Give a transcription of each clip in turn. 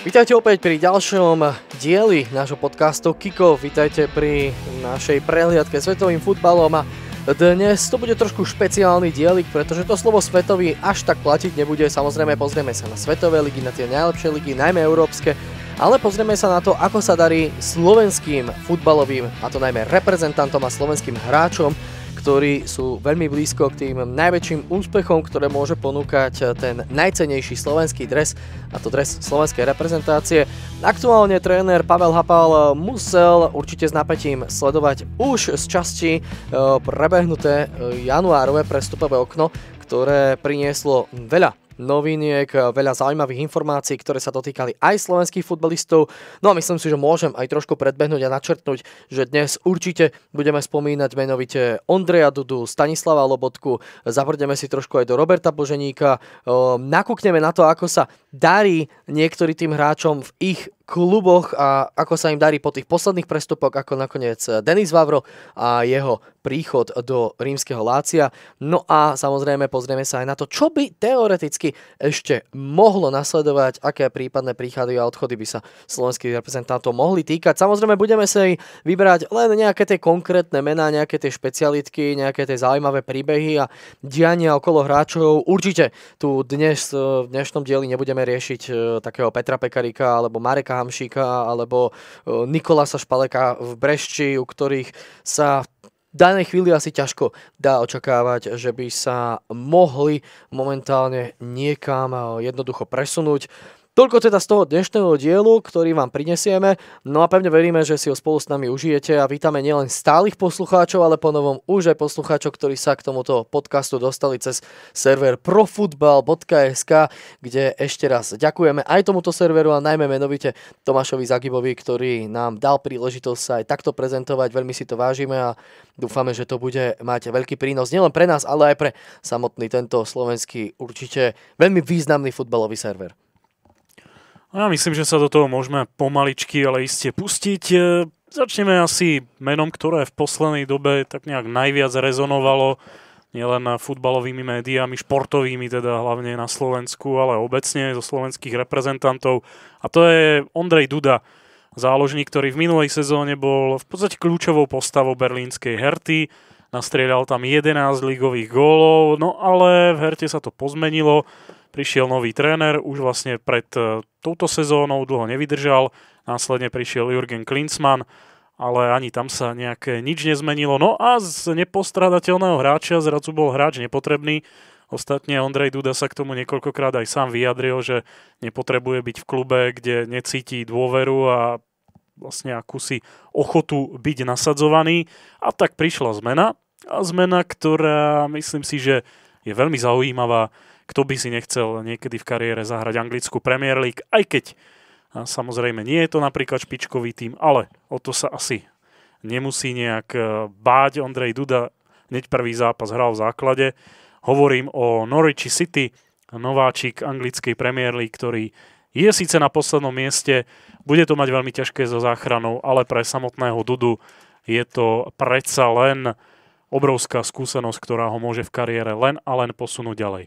Vítajte opäť pri ďalšom dieli nášho podcastu Kiko. Vítajte pri našej prehliadke svetovým futbalom a dnes to bude trošku špeciálny dielik, pretože to slovo svetový až tak platiť nebude. Samozrejme pozrieme sa na svetové ligy, na tie najlepšie ligy, najmä európske, ale pozrieme sa na to, ako sa darí slovenským futbalovým, a to najmä reprezentantom a slovenským hráčom ktorí sú veľmi blízko k tým najväčším úspechom, ktoré môže ponúkať eh, ten najcenejší slovenský dres, a to dres slovenskej reprezentácie. Aktuálne tréner Pavel Hapal eh, musel určite s napätím sledovať už z časti eh, prebehnuté januárové prestupové okno, ktoré prinieslo veľa noviniek, eh, veľa zaujímavých informácií, ktoré sa dotýkali aj slovenských futbalistov. No a myslím si, že môžem aj trošku predbehnúť a načrtnúť, že dnes určite budeme spomínať menovite Ondreja Dudu, Stanislava Lobotku, zabrdeme si trošku aj do Roberta Boženíka, ehm, nakúkneme na to, ako sa darí niektorým tým hráčom v ich kluboch a ako sa im darí po tých posledných prestupoch, ako nakoniec eh, Denis Vavro a jeho príchod do rímskeho Lácia. No a samozrejme pozrieme sa aj na to, čo by teoreticky ešte mohlo nasledovať, aké prípadné príchady a odchody by sa slovenskí reprezentantov mohli týkať. Samozrejme budeme sa aj vybrať len nejaké tie konkrétne mená, nejaké tie špecialitky, nejaké tie zaujímavé príbehy a diania okolo hráčov. Určite tu dnes, e, v dnešnom dieli nebudeme riešiť e, takého Petra Pekarika alebo Mareka Hamšíka alebo e, Nikolasa Špaleka v Brešči, u ktorých sa v danej chvíli asi ťažko dá očakávať, že by sa mohli momentálne niekam eh, jednoducho presunúť. Toľko teda z toho dnešného dielu, ktorý vám prinesieme, no a pevne veríme, že si ho spolu s nami užijete a vítame nielen stálych poslucháčov, ale ponovom už aj poslucháčov, ktorí sa k tomuto podcastu dostali cez server profutbal.sk, kde ešte raz ďakujeme aj tomuto serveru a najmä menovite Tomášovi Zagibovi, ktorý nám dal príležitosť sa aj takto prezentovať, veľmi si to vážime a dúfame, že to bude mať veľký prínos nielen pre nás, ale aj pre samotný tento slovenský určite veľmi významný futbalový server. No a ja myslím, že sa do toho môžeme pomaličky, ale iste pustiť. E, začneme asi menom, ktoré v poslednej dobe tak nejak najviac rezonovalo nielen futbalovými médiami, športovými teda hlavne na Slovensku, ale obecne zo slovenských reprezentantov. A to je Ondrej Duda, záložník, ktorý v minulej sezóne bol v podstate kľúčovou postavou berlínskej herty. Nastrieľal tam 11 ligových gólov, no ale v herte sa to pozmenilo prišiel nový tréner, už vlastne pred e, touto sezónou dlho nevydržal, následne prišiel Jürgen Klinsmann, ale ani tam sa nejaké nič nezmenilo. No a z nepostradateľného hráča zrazu bol hráč nepotrebný, Ostatne Ondrej Duda sa k tomu niekoľkokrát aj sám vyjadril, že nepotrebuje byť v klube, kde necíti dôveru a vlastne akúsi ochotu byť nasadzovaný. A tak prišla zmena. A zmena, ktorá myslím si, že je veľmi zaujímavá. Kto by si nechcel niekedy v kariére zahrať anglickú Premier League, aj keď samozrejme nie je to napríklad špičkový tým, ale o to sa asi nemusí nejak e, báť. Ondrej Duda hneď prvý zápas hral v základe. Hovorím o Norwich City, nováčik anglickej Premier League, ktorý je síce na poslednom mieste, bude to mať veľmi ťažké so záchranou, ale pre samotného Dudu je to predsa len obrovská skúsenosť, ktorá ho môže v kariére len a len posunúť ďalej.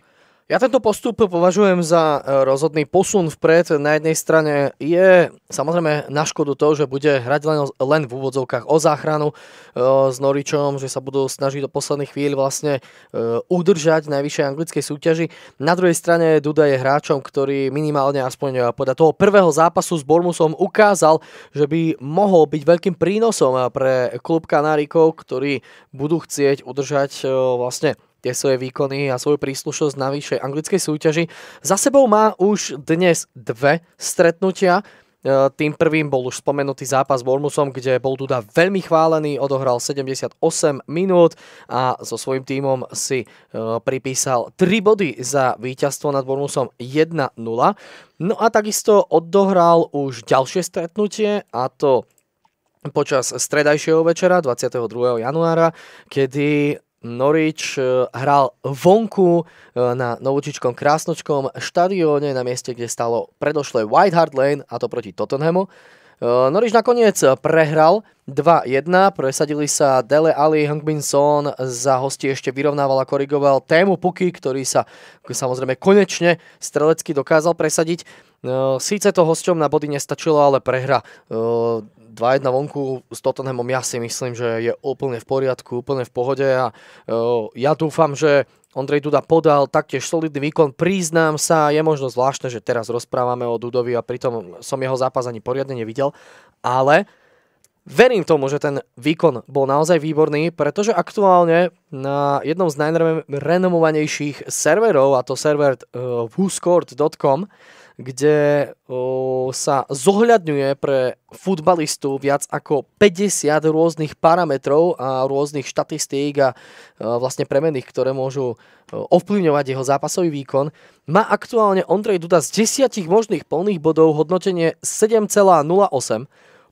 Ja tento postup považujem za e, rozhodný posun vpred. Na jednej strane je samozrejme na škodu to, že bude hrať len, len v úvodzovkách o záchranu e, s Noričom, že sa budú snažiť do posledných chvíľ vlastne e, udržať najvyššej anglickej súťaži. Na druhej strane Duda je hráčom, ktorý minimálne aspoň e, podľa toho prvého zápasu s Bormusom ukázal, že by mohol byť veľkým prínosom e, pre klub Kanárikov, ktorí budú chcieť udržať e, vlastne tie svoje výkony a svoju príslušnosť na vyššej anglickej súťaži. Za sebou má už dnes dve stretnutia. E, tým prvým bol už spomenutý zápas s Bormusom, kde bol Duda veľmi chválený, odohral 78 minút a so svojím tímom si e, pripísal 3 body za víťazstvo nad Bormusom 1-0. No a takisto odohral už ďalšie stretnutie a to počas stredajšieho večera 22. januára, kedy Norwich eh, hral vonku eh, na novúčičkom krásnočkom štadióne na mieste, kde stalo predošlé White Hart Lane a to proti Tottenhamu. Eh, Norwich nakoniec prehral 2-1, presadili sa Dele Ali Hangbin Son za hosti ešte vyrovnával a korigoval tému Puky, ktorý sa samozrejme konečne strelecky dokázal presadiť. Sice to hosťom na body nestačilo, ale prehra 2-1 vonku s Tottenhamom ja si myslím, že je úplne v poriadku, úplne v pohode a e, ja dúfam, že Ondrej Duda podal taktiež solidný výkon. Priznám sa, je možno zvláštne, že teraz rozprávame o Dudovi a pritom som jeho zápas ani poriadne nevidel, ale verím tomu, že ten výkon bol naozaj výborný, pretože aktuálne na jednom z najrenomovanejších serverov, a to server uh, e, whoscored.com, kde o, sa zohľadňuje pre futbalistu viac ako 50 rôznych parametrov a rôznych štatistík a, e, vlastne premených, ktoré môžu e, ovplyvňovať jeho zápasový výkon. Má aktuálne Ondrej Duda z 10 možných plných bodov hodnotenie 7,08.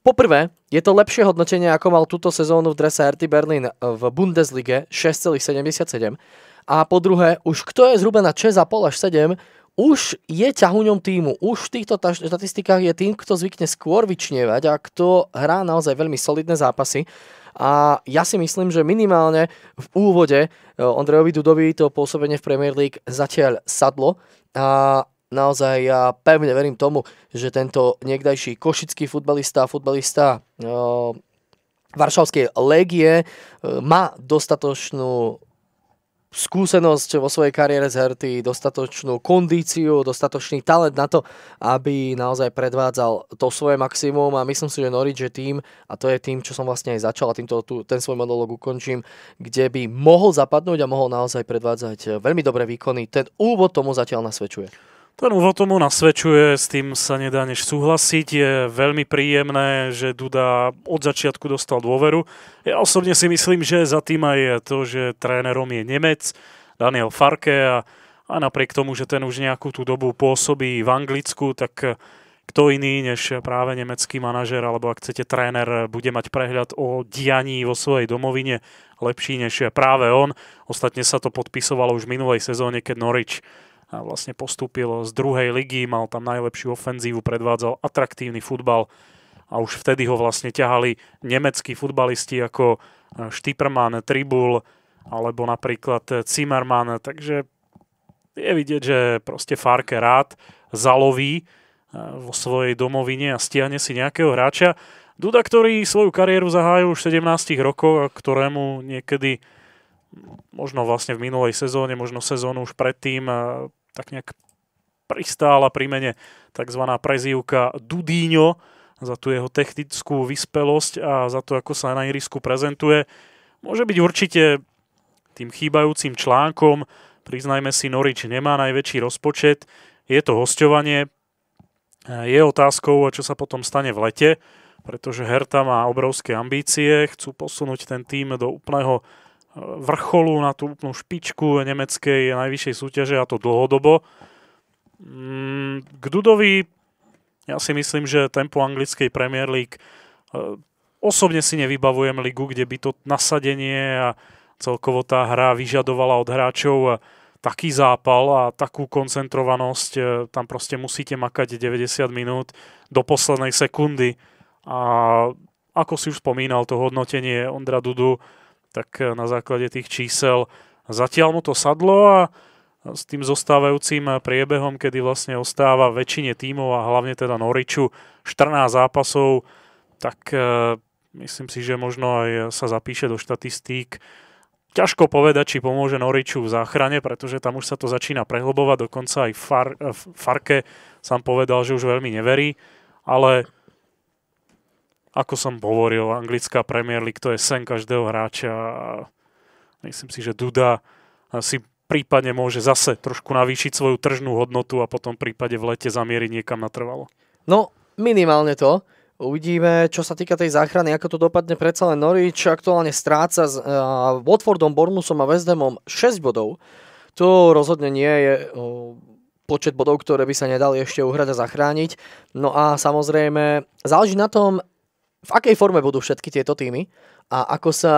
Poprvé, je to lepšie hodnotenie, ako mal túto sezónu v drese RT Berlin v Bundeslige 6,77. A po druhé, už kto je zhruba na 6,5 až 7, už je ťahuňom týmu, už v týchto štatistikách je tým, kto zvykne skôr vyčnievať a kto hrá naozaj veľmi solidné zápasy. A ja si myslím, že minimálne v úvode e, Ondrejovi Dudovi to pôsobenie v Premier League zatiaľ sadlo a naozaj ja pevne verím tomu, že tento niekdajší košický futbalista, futbalista e, Varšavskej legie e, má dostatočnú skúsenosť vo svojej kariére z herty, dostatočnú kondíciu, dostatočný talent na to, aby naozaj predvádzal to svoje maximum a myslím si, že Norwich je tým, a to je tým, čo som vlastne aj začal a týmto tu, ten svoj monolog ukončím, kde by mohol zapadnúť a mohol naozaj predvádzať veľmi dobré výkony. Ten úvod tomu zatiaľ nasvedčuje. Ten úvod tomu nasvedčuje, s tým sa nedá než súhlasiť. Je veľmi príjemné, že Duda od začiatku dostal dôveru. Ja osobne si myslím, že za tým aj je to, že trénerom je Nemec, Daniel Farke a, a napriek tomu, že ten už nejakú tú dobu pôsobí v Anglicku, tak kto iný než práve nemecký manažer alebo ak chcete tréner bude mať prehľad o dianí vo svojej domovine lepší než práve on. Ostatne sa to podpisovalo už v minulej sezóne, keď Norwich vlastne postúpil z druhej ligy, mal tam najlepšiu ofenzívu, predvádzal atraktívny futbal a už vtedy ho vlastne ťahali nemeckí futbalisti ako Štiprman, eh, Tribul alebo napríklad eh, Zimmermann, takže je vidieť, že proste Farke rád zaloví eh, vo svojej domovine a stiahne si nejakého hráča. Duda, ktorý svoju kariéru zahájil už v 17 rokoch a ktorému niekedy hm, možno vlastne v minulej sezóne, možno sezónu už predtým tak nejak pristála pri mene tzv. prezývka Dudíňo za tú jeho technickú vyspelosť a za to, ako sa na irisku prezentuje. Môže byť určite tým chýbajúcim článkom, priznajme si, Norič nemá najväčší rozpočet, je to hostovanie. je otázkou, čo sa potom stane v lete, pretože Herta má obrovské ambície, chcú posunúť ten tým do úplného vrcholu, na tú úplnú špičku nemeckej najvyššej súťaže a to dlhodobo. Mm, k Dudovi ja si myslím, že tempo anglickej Premier League eh, osobne si nevybavujem ligu, kde by to nasadenie a celkovo tá hra vyžadovala od hráčov eh, taký zápal a takú koncentrovanosť. Eh, tam proste musíte makať 90 minút do poslednej sekundy. A ako si už spomínal, to hodnotenie Ondra Dudu tak e, na základe tých čísel zatiaľ mu to sadlo a s tým zostávajúcim e, priebehom, kedy vlastne ostáva väčšine tímov a hlavne teda Noriču 14 zápasov, tak e, myslím si, že možno aj sa zapíše do štatistík. Ťažko povedať, či pomôže Noriču v záchrane, pretože tam už sa to začína prehlbovať, dokonca aj Far, Farke sám povedal, že už veľmi neverí, ale ako som hovoril, anglická Premier League to je sen každého hráča a myslím si, že Duda si prípadne môže zase trošku navýšiť svoju tržnú hodnotu a potom prípade v lete zamieriť niekam natrvalo. No, minimálne to. Uvidíme, čo sa týka tej záchrany, ako to dopadne. Predsa len Norwich aktuálne stráca s uh, Watfordom, Bournemouthom a West Hamom 6 bodov. To rozhodne nie je uh, počet bodov, ktoré by sa nedali ešte uhrať a zachrániť. No a samozrejme, záleží na tom, v akej forme budú všetky tieto týmy a ako sa,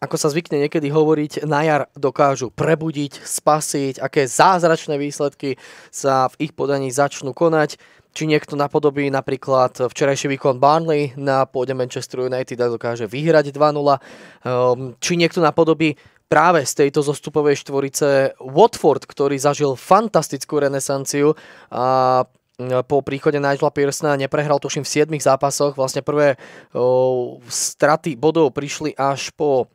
ako sa zvykne niekedy hovoriť, na jar dokážu prebudiť, spasiť, aké zázračné výsledky sa v ich podaní začnú konať či niekto napodobí napríklad včerajší výkon Barnley na pôde Manchester United a dokáže vyhrať 2-0, ehm, či niekto napodobí práve z tejto zostupovej štvorice Watford, ktorý zažil fantastickú renesanciu a po príchode Nigela Pearsona neprehral tuším v 7 zápasoch. Vlastne prvé straty bodov prišli až po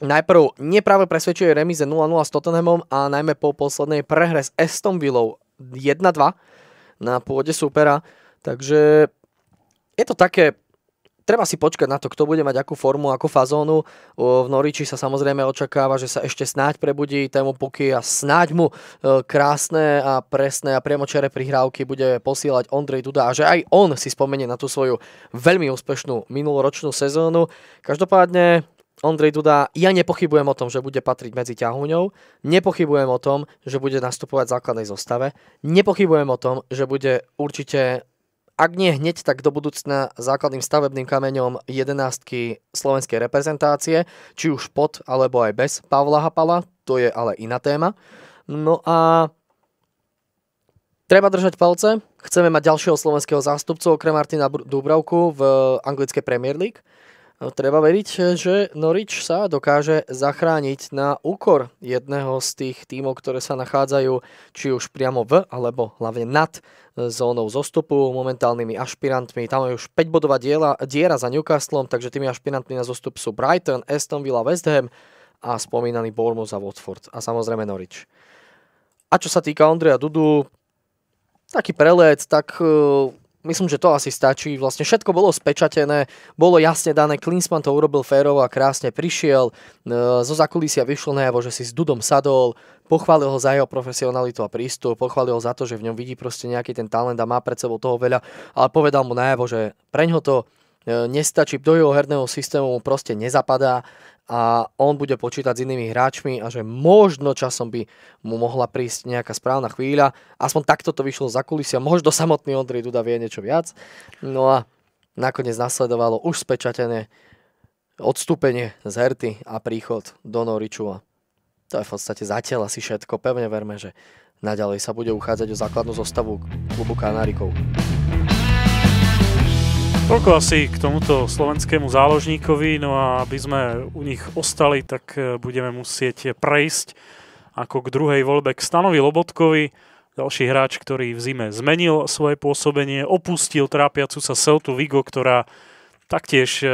najprv nepráve presvedčuje remize 0-0 s Tottenhamom a najmä po poslednej prehre s Aston Villou 1-2 na pôde supera. Takže je to také treba si počkať na to, kto bude mať akú formu, akú fazónu. V Noriči sa samozrejme očakáva, že sa ešte snáď prebudí tému puky a snáď mu e, krásne a presné a priamočere prihrávky bude posielať Ondrej Duda a že aj on si spomenie na tú svoju veľmi úspešnú minuloročnú sezónu. Každopádne Ondrej Duda, ja nepochybujem o tom, že bude patriť medzi ťahuňou, nepochybujem o tom, že bude nastupovať v základnej zostave, nepochybujem o tom, že bude určite ak nie hneď, tak do budúcna základným stavebným kameňom 11 slovenskej reprezentácie, či už pod alebo aj bez Pavla Hapala, to je ale iná téma. No a treba držať palce, chceme mať ďalšieho slovenského zástupcu okrem Martina Dubravku v anglickej Premier League. Treba veriť, že Norwich sa dokáže zachrániť na úkor jedného z tých tímov, ktoré sa nachádzajú či už priamo v, alebo hlavne nad e, zónou zostupu, momentálnymi ašpirantmi. Tam je už 5-bodová diera, diera za Newcastlom, takže tými ašpirantmi na zostup sú Brighton, Aston Villa, West Ham a spomínaný Bournemouth a Watford a samozrejme Norwich. A čo sa týka Ondreja Dudu, taký prelet, tak e, Myslím, že to asi stačí. Vlastne všetko bolo spečatené, bolo jasne dané, Klinsman to urobil férovo a krásne prišiel. E, zo zakulisia vyšlo najavo, že si s Dudom sadol, pochválil ho za jeho profesionalitu a prístup, pochválil ho za to, že v ňom vidí proste nejaký ten talent a má pred sebou toho veľa, ale povedal mu najavo, že preň ho to e, nestačí, do jeho herného systému mu proste nezapadá a on bude počítať s inými hráčmi a že možno časom by mu mohla prísť nejaká správna chvíľa. Aspoň takto to vyšlo za kulisia. Možno samotný Ondrej Duda vie niečo viac. No a nakoniec nasledovalo už spečatené odstúpenie z Herty a príchod do Noričua. To je v podstate zatiaľ asi všetko. Pevne verme, že naďalej sa bude uchádzať o základnú zostavu klubu Kanárikov. Toľko asi k tomuto slovenskému záložníkovi, no a aby sme u nich ostali, tak e, budeme musieť prejsť ako k druhej voľbe k Stanovi Lobotkovi, ďalší hráč, ktorý v zime zmenil svoje pôsobenie, opustil trápiacu sa seltu Vigo, ktorá taktiež e,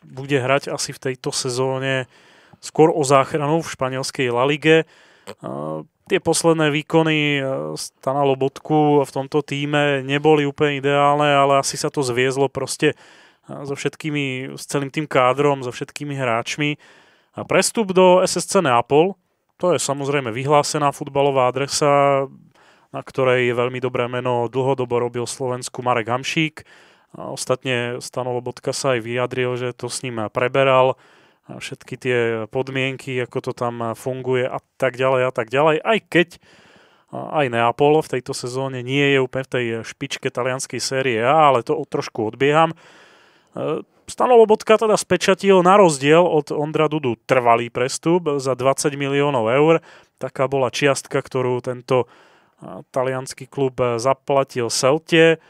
bude hrať asi v tejto sezóne skôr o záchranu v španielskej La Ligue. E, Tie posledné výkony e, Stana Lobotku v tomto týme neboli úplne ideálne, ale asi sa to zviezlo proste e, so všetkými, s celým tým kádrom, so všetkými hráčmi. A prestup do SSC Neapol, to je samozrejme vyhlásená futbalová adresa, na ktorej je veľmi dobré meno dlhodobo robil Slovensku Marek Hamšík. A ostatne Stano Lobotka sa aj vyjadril, že to s ním preberal všetky tie podmienky, ako to tam funguje a tak ďalej a tak ďalej. Aj keď aj Neapol v tejto sezóne nie je úplne v tej špičke talianskej série A, ale to trošku odbieham. E, Stano Lobotka teda spečatil na rozdiel od Ondra Dudu trvalý prestup za 20 miliónov eur. Taká bola čiastka, ktorú tento talianský klub e, zaplatil celte.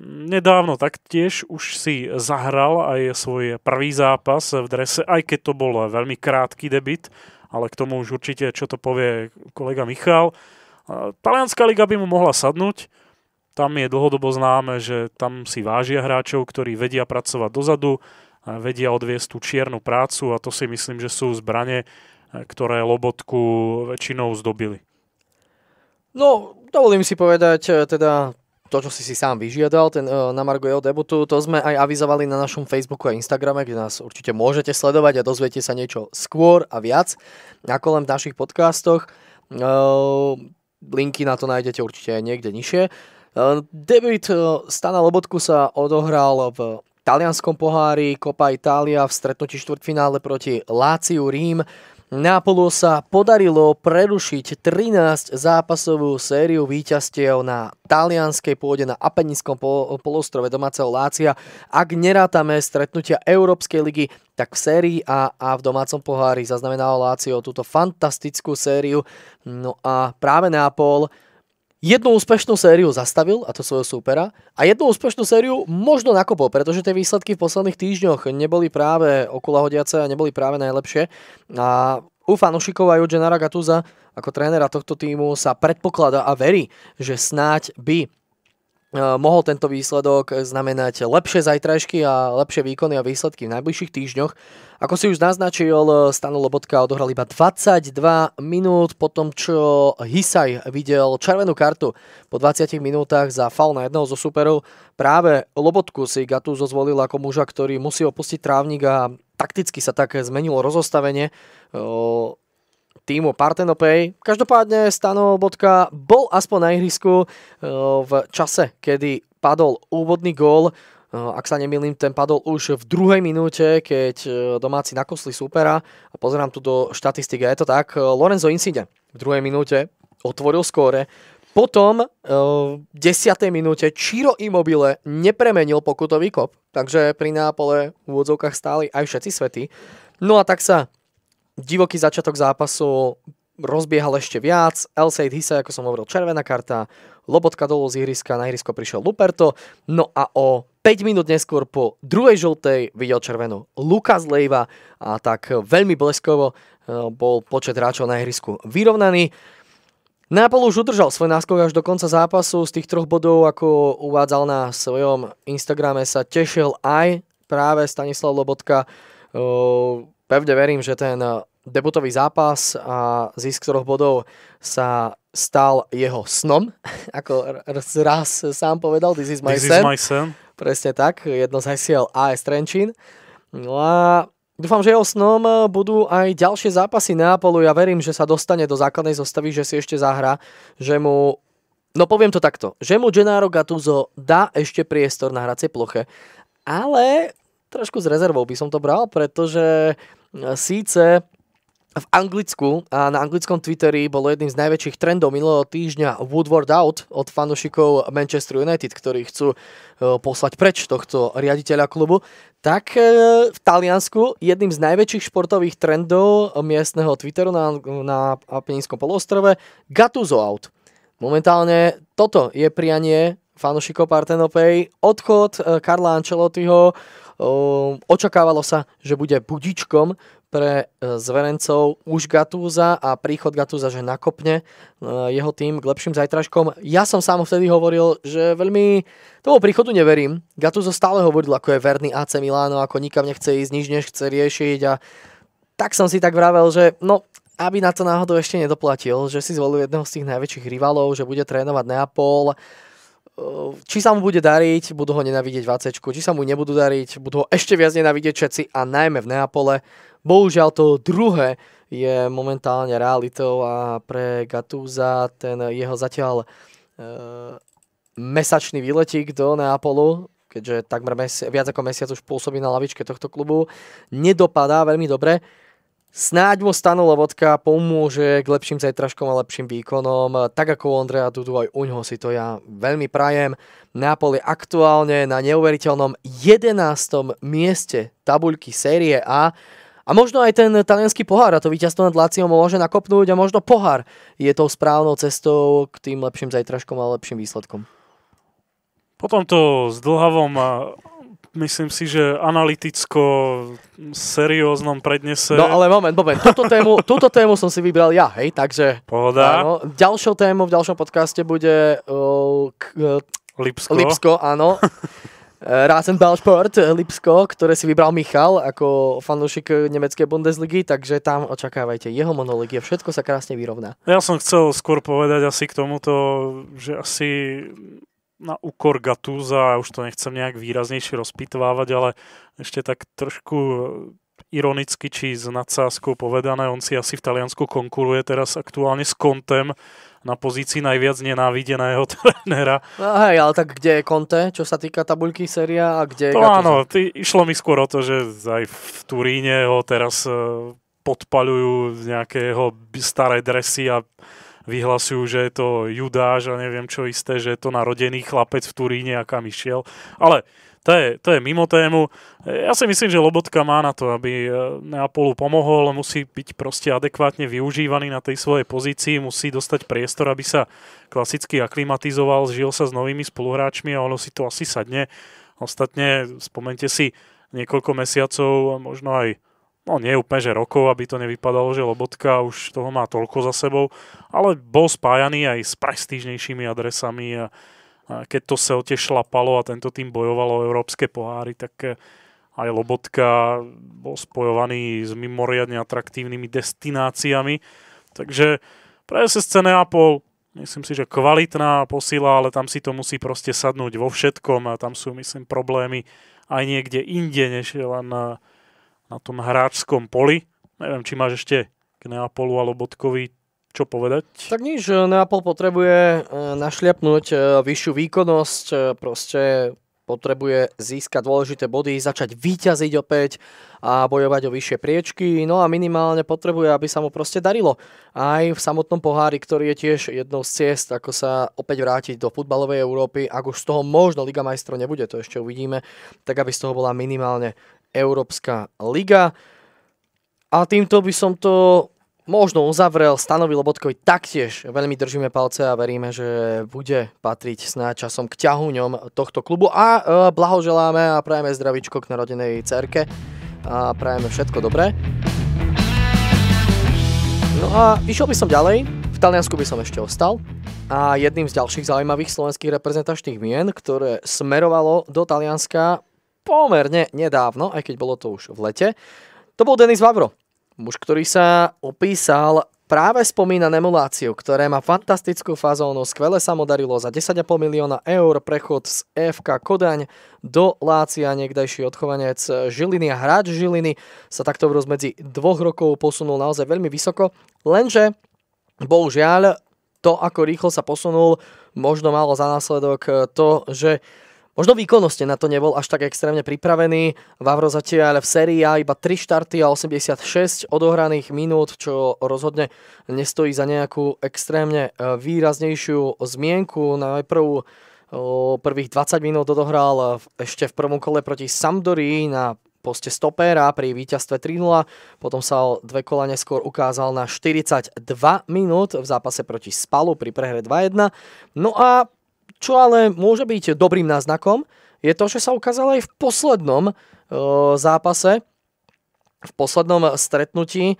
Nedávno taktiež už si zahral aj svoj prvý zápas v drese, aj keď to bol veľmi krátky debit, ale k tomu už určite, čo to povie kolega Michal. Talianská liga by mu mohla sadnúť, tam je dlhodobo známe, že tam si vážia hráčov, ktorí vedia pracovať dozadu, vedia odviesť tú čiernu prácu a to si myslím, že sú zbranie, ktoré Lobotku väčšinou zdobili. No, dovolím si povedať, eh, teda to, čo si si sám vyžiadal, ten uh, na Margo jeho debutu, to sme aj avizovali na našom Facebooku a Instagrame, kde nás určite môžete sledovať a dozviete sa niečo skôr a viac, ako len v našich podcastoch. Uh, linky na to nájdete určite aj niekde nižšie. Uh, debut uh, Stana Lobotku sa odohral v talianskom pohári Copa Italia v stretnutí štvrtfinále proti Láciu Rím. Nápolu sa podarilo prerušiť 13 zápasovú sériu víťazstiev na talianskej pôde na Apeninskom polostrove domáceho Lácia. Ak nerátame stretnutia Európskej ligy, tak v sérii A a v domácom pohári zaznamenalo Lácio túto fantastickú sériu. No a práve Nápol jednu úspešnú sériu zastavil, a to svojho súpera, a jednu úspešnú sériu možno nakopol, pretože tie výsledky v posledných týždňoch neboli práve okulahodiace a neboli práve najlepšie. A u fanúšikov aj u Gennara Gattuza ako trénera tohto týmu sa predpokladá a verí, že snáď by Eh, mohol tento výsledok znamenať lepšie zajtrajšky a lepšie výkony a výsledky v najbližších týždňoch. Ako si už naznačil, eh, Stano Lobotka odohral iba 22 minút po tom, čo Hisaj videl červenú kartu po 20 minútach za fal na jedného zo superov. Práve Lobotku si Gattuso zvolil ako muža, ktorý musí opustiť trávnik a takticky sa tak zmenilo rozostavenie. Eh, týmu Partenopej. Každopádne Stano Bodka bol aspoň na ihrisku eh, v čase, kedy padol úvodný gól. Eh, ak sa nemýlim, ten padol už v druhej minúte, keď eh, domáci nakosli supera. A pozerám tu do štatistiky, je to tak. Lorenzo Insigne v druhej minúte otvoril skóre. Potom v desiatej minúte Čiro Immobile nepremenil pokutový kop, takže pri nápole v úvodzovkách stáli aj všetci svety. No a tak sa divoký začiatok zápasu rozbiehal ešte viac. El Said Hisa, ako som hovoril, červená karta, Lobotka dolu z ihriska, na ihrisko prišiel Luperto, no a o 5 minút neskôr po druhej žltej videl červenú Lukas Lejva a tak veľmi bleskovo eh, bol počet hráčov na ihrisku vyrovnaný. Napol už udržal svoj náskok až do konca zápasu. Z tých troch bodov, ako uvádzal na svojom Instagrame, sa tešil aj práve Stanislav Lobotka. Eh, pevne verím, že ten Debutový zápas a získ troch bodov sa stal jeho snom, ako raz sám povedal, this is my, this sen. Is my sen. Presne tak, jedno z hesiel AS Trenčín. No a dúfam, že jeho snom budú aj ďalšie zápasy Neapolu. Ja verím, že sa dostane do základnej zostavy, že si ešte zahra, že mu No poviem to takto, že mu Gennaro Gattuso dá ešte priestor na hracej ploche, ale trošku s rezervou by som to bral, pretože e, síce v Anglicku a na anglickom Twitteri bolo jedným z najväčších trendov minulého týždňa Woodward Out od fanúšikov Manchester United, ktorí chcú e, poslať preč tohto riaditeľa klubu, tak e, v Taliansku jedným z najväčších športových trendov miestneho Twitteru na, na Apeninskom polostrove Gattuso Out. Momentálne toto je prianie fanúšikov Partenopej. Odchod e, Karla Ancelottiho očakávalo sa, že bude budičkom pre e, zverencov už Gatúza a príchod Gatúza, že nakopne e, jeho tým k lepším zajtražkom. Ja som sám vtedy hovoril, že veľmi tomu príchodu neverím. Gatúzo stále hovoril, ako je verný AC Milano, ako nikam nechce ísť, nič než chce riešiť a tak som si tak vravel, že no, aby na to náhodou ešte nedoplatil, že si zvolil jedného z tých najväčších rivalov, že bude trénovať Neapol, e, či sa mu bude dariť, budú ho nenávidieť v AC, či sa mu nebudú dariť, budú ho ešte viac nenávidieť všetci a najmä v Neapole Bohužiaľ to druhé je momentálne realitou a pre Gatúza ten jeho zatiaľ e, mesačný výletík do Neapolu, keďže takmer viac ako mesiac už pôsobí na lavičke tohto klubu, nedopadá veľmi dobre. Snáď mu stanula vodka, pomôže k lepším zajtražkom a lepším výkonom. Tak ako u Ondreja Dudu, aj u ňoho si to ja veľmi prajem. Neapol je aktuálne na neuveriteľnom 11. mieste tabuľky série A a možno aj ten talianský pohár a to víťazstvo nad Láciom môže nakopnúť a možno pohár je tou správnou cestou k tým lepším zajtražkom a lepším výsledkom. Po tomto zdlhavom myslím si, že analyticko serióznom prednese. No ale moment, moment. Túto tému, túto tému som si vybral ja, hej, takže... Pohoda. Áno, ďalšou tému v ďalšom podcaste bude uh, k, uh, Lipsko. Lipsko, áno. Eh, Rasenballsport eh, Lipsko, ktoré si vybral Michal ako fanúšik eh, nemeckej Bundesligy, takže tam očakávajte jeho monológie, všetko sa krásne vyrovná. Ja som chcel skôr povedať asi k tomuto, že asi na úkor Gatúza, už to nechcem nejak výraznejšie rozpitvávať, ale ešte tak trošku ironicky či s nadsázkou povedané, on si asi v Taliansku konkuruje teraz aktuálne s Kontem, na pozícii najviac nenávideného trénera. No hej, ale tak kde je Conte, čo sa týka tabuľky séria a kde je... No Gattuso? áno, ty, išlo mi skôr o to, že aj v Turíne ho teraz e, podpaľujú nejakého staré dresy a vyhlasujú, že je to Judáš a neviem čo isté, že je to narodený chlapec v Turíne a kam išiel. Ale to je, to je mimo tému. Ja si myslím, že Lobotka má na to, aby eh, Neapolu pomohol, musí byť proste adekvátne využívaný na tej svojej pozícii, musí dostať priestor, aby sa klasicky aklimatizoval, žil sa s novými spoluhráčmi a ono si to asi sadne. Ostatne, spomente si, niekoľko mesiacov, možno aj no nie úplne, že rokov, aby to nevypadalo, že Lobotka už toho má toľko za sebou, ale bol spájaný aj s prestížnejšími adresami a keď to sa tiež šlapalo a tento tým bojovalo o európske poháry, tak eh, aj Lobotka bol spojovaný s mimoriadne atraktívnymi destináciami. Takže pre SSC Neapol myslím si, že kvalitná posila, ale tam si to musí proste sadnúť vo všetkom a tam sú, myslím, problémy aj niekde inde, než len na, na tom hráčskom poli. Neviem, či máš ešte k Neapolu a Lobotkovi čo povedať? Tak nič, e, Neapol potrebuje e, našliapnúť e, vyššiu výkonnosť, proste potrebuje získať dôležité body, začať vyťaziť opäť a bojovať o vyššie priečky, no a minimálne potrebuje, aby sa mu proste darilo. Aj v samotnom pohári, ktorý je tiež jednou z ciest, ako sa opäť vrátiť do futbalovej Európy, ak už z toho možno Liga majstrov nebude, to ešte uvidíme, tak aby z toho bola minimálne Európska liga. A týmto by som to možno uzavrel, stanovi Lobotkovi taktiež. Veľmi držíme palce a veríme, že bude patriť snáď časom k ťahuňom tohto klubu. A e, blahoželáme a prajeme zdravičko k narodenej cerke a prajeme všetko dobré. No a išiel by som ďalej, v Taliansku by som ešte ostal a jedným z ďalších zaujímavých slovenských reprezentačných mien, ktoré smerovalo do Talianska pomerne nedávno, aj keď bolo to už v lete, to bol Denis Vavro. Muž, ktorý sa opísal práve spomína emuláciu, ktoré má fantastickú fazónu, skvele sa mu darilo za 10,5 milióna eur prechod z FK Kodaň do Lácia, niekdajší odchovanec Žiliny a hráč Žiliny sa takto v rozmedzi dvoch rokov posunul naozaj veľmi vysoko, lenže bohužiaľ to, ako rýchlo sa posunul, možno malo za následok to, že Možno výkonnosti na to nebol až tak extrémne pripravený. Vavro zatiaľ v sérii A iba 3 štarty a 86 odohraných minút, čo rozhodne nestojí za nejakú extrémne e, výraznejšiu zmienku. Najprv prvých 20 minút odohral ešte v prvom kole proti Sampdorii na poste stopéra pri víťazstve 3-0, potom sa o dve kola neskôr ukázal na 42 minút v zápase proti Spalu pri prehre 2-1. No a čo ale môže byť dobrým náznakom, je to, že sa ukázalo aj v poslednom e, zápase, v poslednom stretnutí e,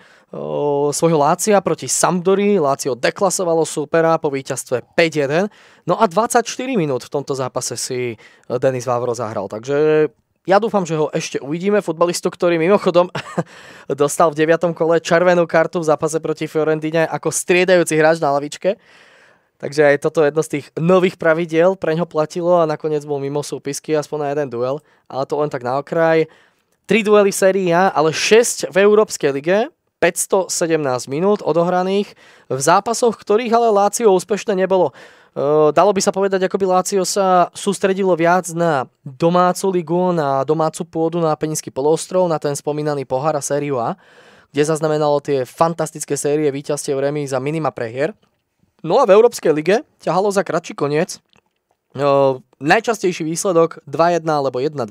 svojho Lácia proti Sampdori. Lácio deklasovalo supera po víťazstve 5-1. No a 24 minút v tomto zápase si Denis Vavro zahral. Takže ja dúfam, že ho ešte uvidíme. Futbalistu, ktorý mimochodom dostal v 9. kole červenú kartu v zápase proti Fiorentine ako striedajúci hráč na lavičke. Takže aj toto jedno z tých nových pravidiel pre ňo platilo a nakoniec bol mimo súpisky aspoň na jeden duel, ale to len tak na okraj. Tri duely v sérii A, ale 6 v Európskej lige, 517 minút odohraných v zápasoch, ktorých ale Lácio úspešne nebolo. E, dalo by sa povedať, ako by Lácio sa sústredilo viac na domácu ligu, na domácu pôdu, na Penický polostrov, na ten spomínaný pohár a sériu A, kde zaznamenalo tie fantastické série víťazstiev Remy za minima prehier. No a v Európskej lige ťahalo za kratší koniec. E, najčastejší výsledok 2-1 alebo 1-2.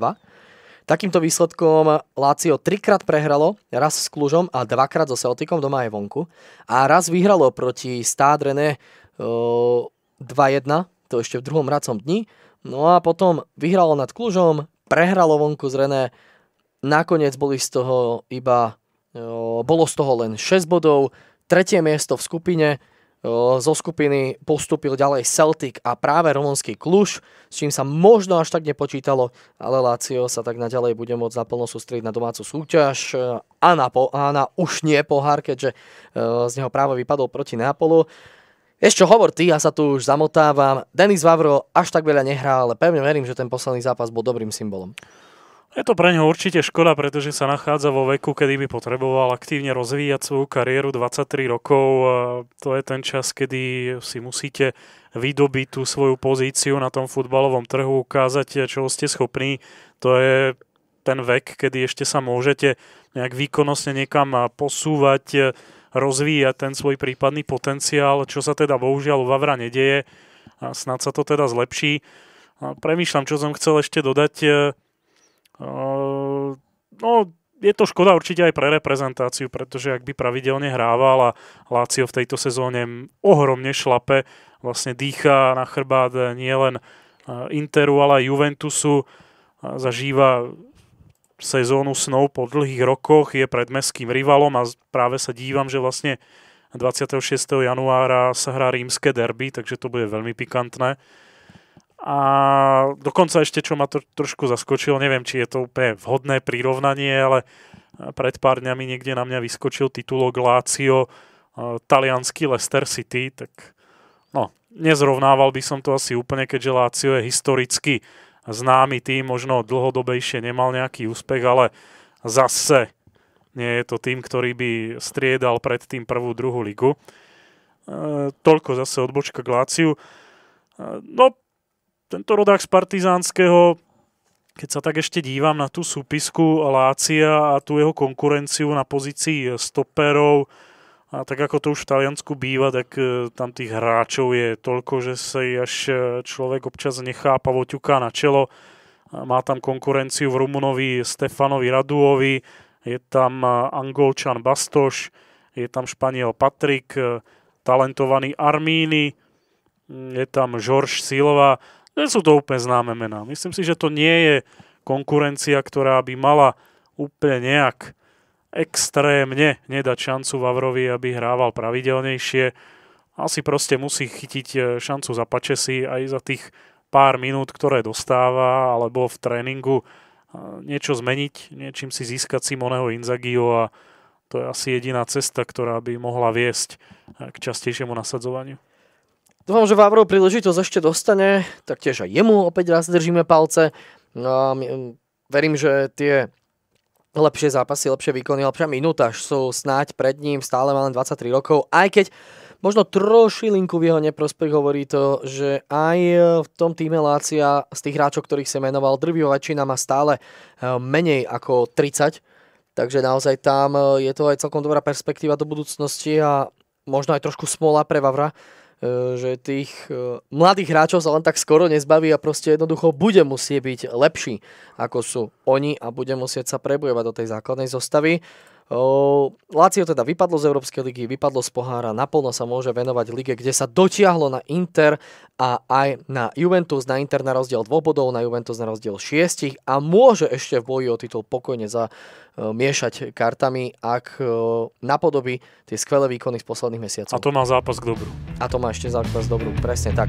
Takýmto výsledkom Lácio trikrát prehralo, raz s Klužom a dvakrát so Celticom doma aj vonku. A raz vyhralo proti Stádrene e, 2-1, to ešte v druhom hracom dni. No a potom vyhralo nad Klužom, prehralo vonku z René, nakoniec boli z toho iba, e, bolo z toho len 6 bodov, tretie miesto v skupine, zo skupiny postúpil ďalej Celtic a práve rumunský Kluž, s čím sa možno až tak nepočítalo, ale Lazio sa tak naďalej bude môcť naplno sústrediť na domácu súťaž e, a na, po, a na už nie pohár, keďže e, z neho práve vypadol proti Neapolu. Ešte hovor ty, ja sa tu už zamotávam. Denis Vavro až tak veľa nehrá, ale pevne verím, že ten posledný zápas bol dobrým symbolom. Je to pre neho určite škoda, pretože sa nachádza vo veku, kedy by potreboval aktívne rozvíjať svoju kariéru 23 rokov. To je ten čas, kedy si musíte vydobiť tú svoju pozíciu na tom futbalovom trhu, ukázať, čo ste schopní. To je ten vek, kedy ešte sa môžete nejak výkonnostne niekam posúvať, rozvíjať ten svoj prípadný potenciál, čo sa teda bohužiaľ u Vavra nedieje A snad sa to teda zlepší. A premýšľam, čo som chcel ešte dodať Eh, no, je to škoda určite aj pre reprezentáciu, pretože ak by pravidelne hrával a Lácio v tejto sezóne ohromne šlape, vlastne dýcha na chrbát nielen eh, Interu, ale aj Juventusu, zažíva sezónu snov po dlhých rokoch, je pred meským rivalom a práve sa dívam, že vlastne 26. januára sa hrá rímske derby, takže to bude veľmi pikantné. A dokonca ešte, čo ma to trošku zaskočilo, neviem, či je to úplne vhodné prirovnanie, ale eh, pred pár dňami niekde na mňa vyskočil titulok Lazio, eh, talianský Leicester City, tak no, nezrovnával by som to asi úplne, keďže Lazio je historicky známy tým, možno dlhodobejšie nemal nejaký úspech, ale zase nie je to tým, ktorý by striedal predtým prvú, druhú ligu. E, toľko zase odbočka k Láciu. E, no, tento rodák z Partizánskeho, keď sa tak ešte dívam na tú súpisku Lácia a tú jeho konkurenciu na pozícii stoperov, a tak ako to už v Taliansku býva, tak e, tam tých hráčov je toľko, že sa až e, človek občas nechá pavoťuká na čelo. Má tam konkurenciu v Rumunovi Stefanovi Raduovi, je tam e, Angolčan Bastoš, je tam Španiel Patrik, talentovaný Armíny, je tam Žorž Silva, nie sú to úplne známe mená. Myslím si, že to nie je konkurencia, ktorá by mala úplne nejak extrémne nedať šancu Vavrovi, aby hrával pravidelnejšie. Asi proste musí chytiť e, šancu za pačesy aj za tých pár minút, ktoré dostáva, alebo v tréningu e, niečo zmeniť, niečím si získať Simoneho Inzagio a to je asi jediná cesta, ktorá by mohla viesť e, k častejšiemu nasadzovaniu. Dúfam, že Vávrov príležitosť ešte dostane, tak tiež aj jemu opäť raz držíme palce. No, verím, že tie lepšie zápasy, lepšie výkony, lepšia minúta sú snáď pred ním, stále má len 23 rokov, aj keď možno trošilinku v jeho neprospech hovorí to, že aj e, v tom týme Lácia z tých hráčov, ktorých sa menoval, drvivá väčšina má stále e, menej ako 30, takže naozaj tam e, je to aj celkom dobrá perspektíva do budúcnosti a možno aj trošku smola pre Vavra, E, že tých e, mladých hráčov sa len tak skoro nezbaví a proste jednoducho bude musieť byť lepší ako sú oni a bude musieť sa prebojovať do tej základnej zostavy. Lazio teda vypadlo z Európskej ligy, vypadlo z pohára, naplno sa môže venovať lige, kde sa dotiahlo na Inter a aj na Juventus, na Inter na rozdiel dvoch bodov, na Juventus na rozdiel 6 a môže ešte v boji o titul pokojne zamiešať e, kartami, ak e, napodobí tie skvelé výkony z posledných mesiacov. A to má zápas k dobru. A to má ešte zápas k dobru, presne tak.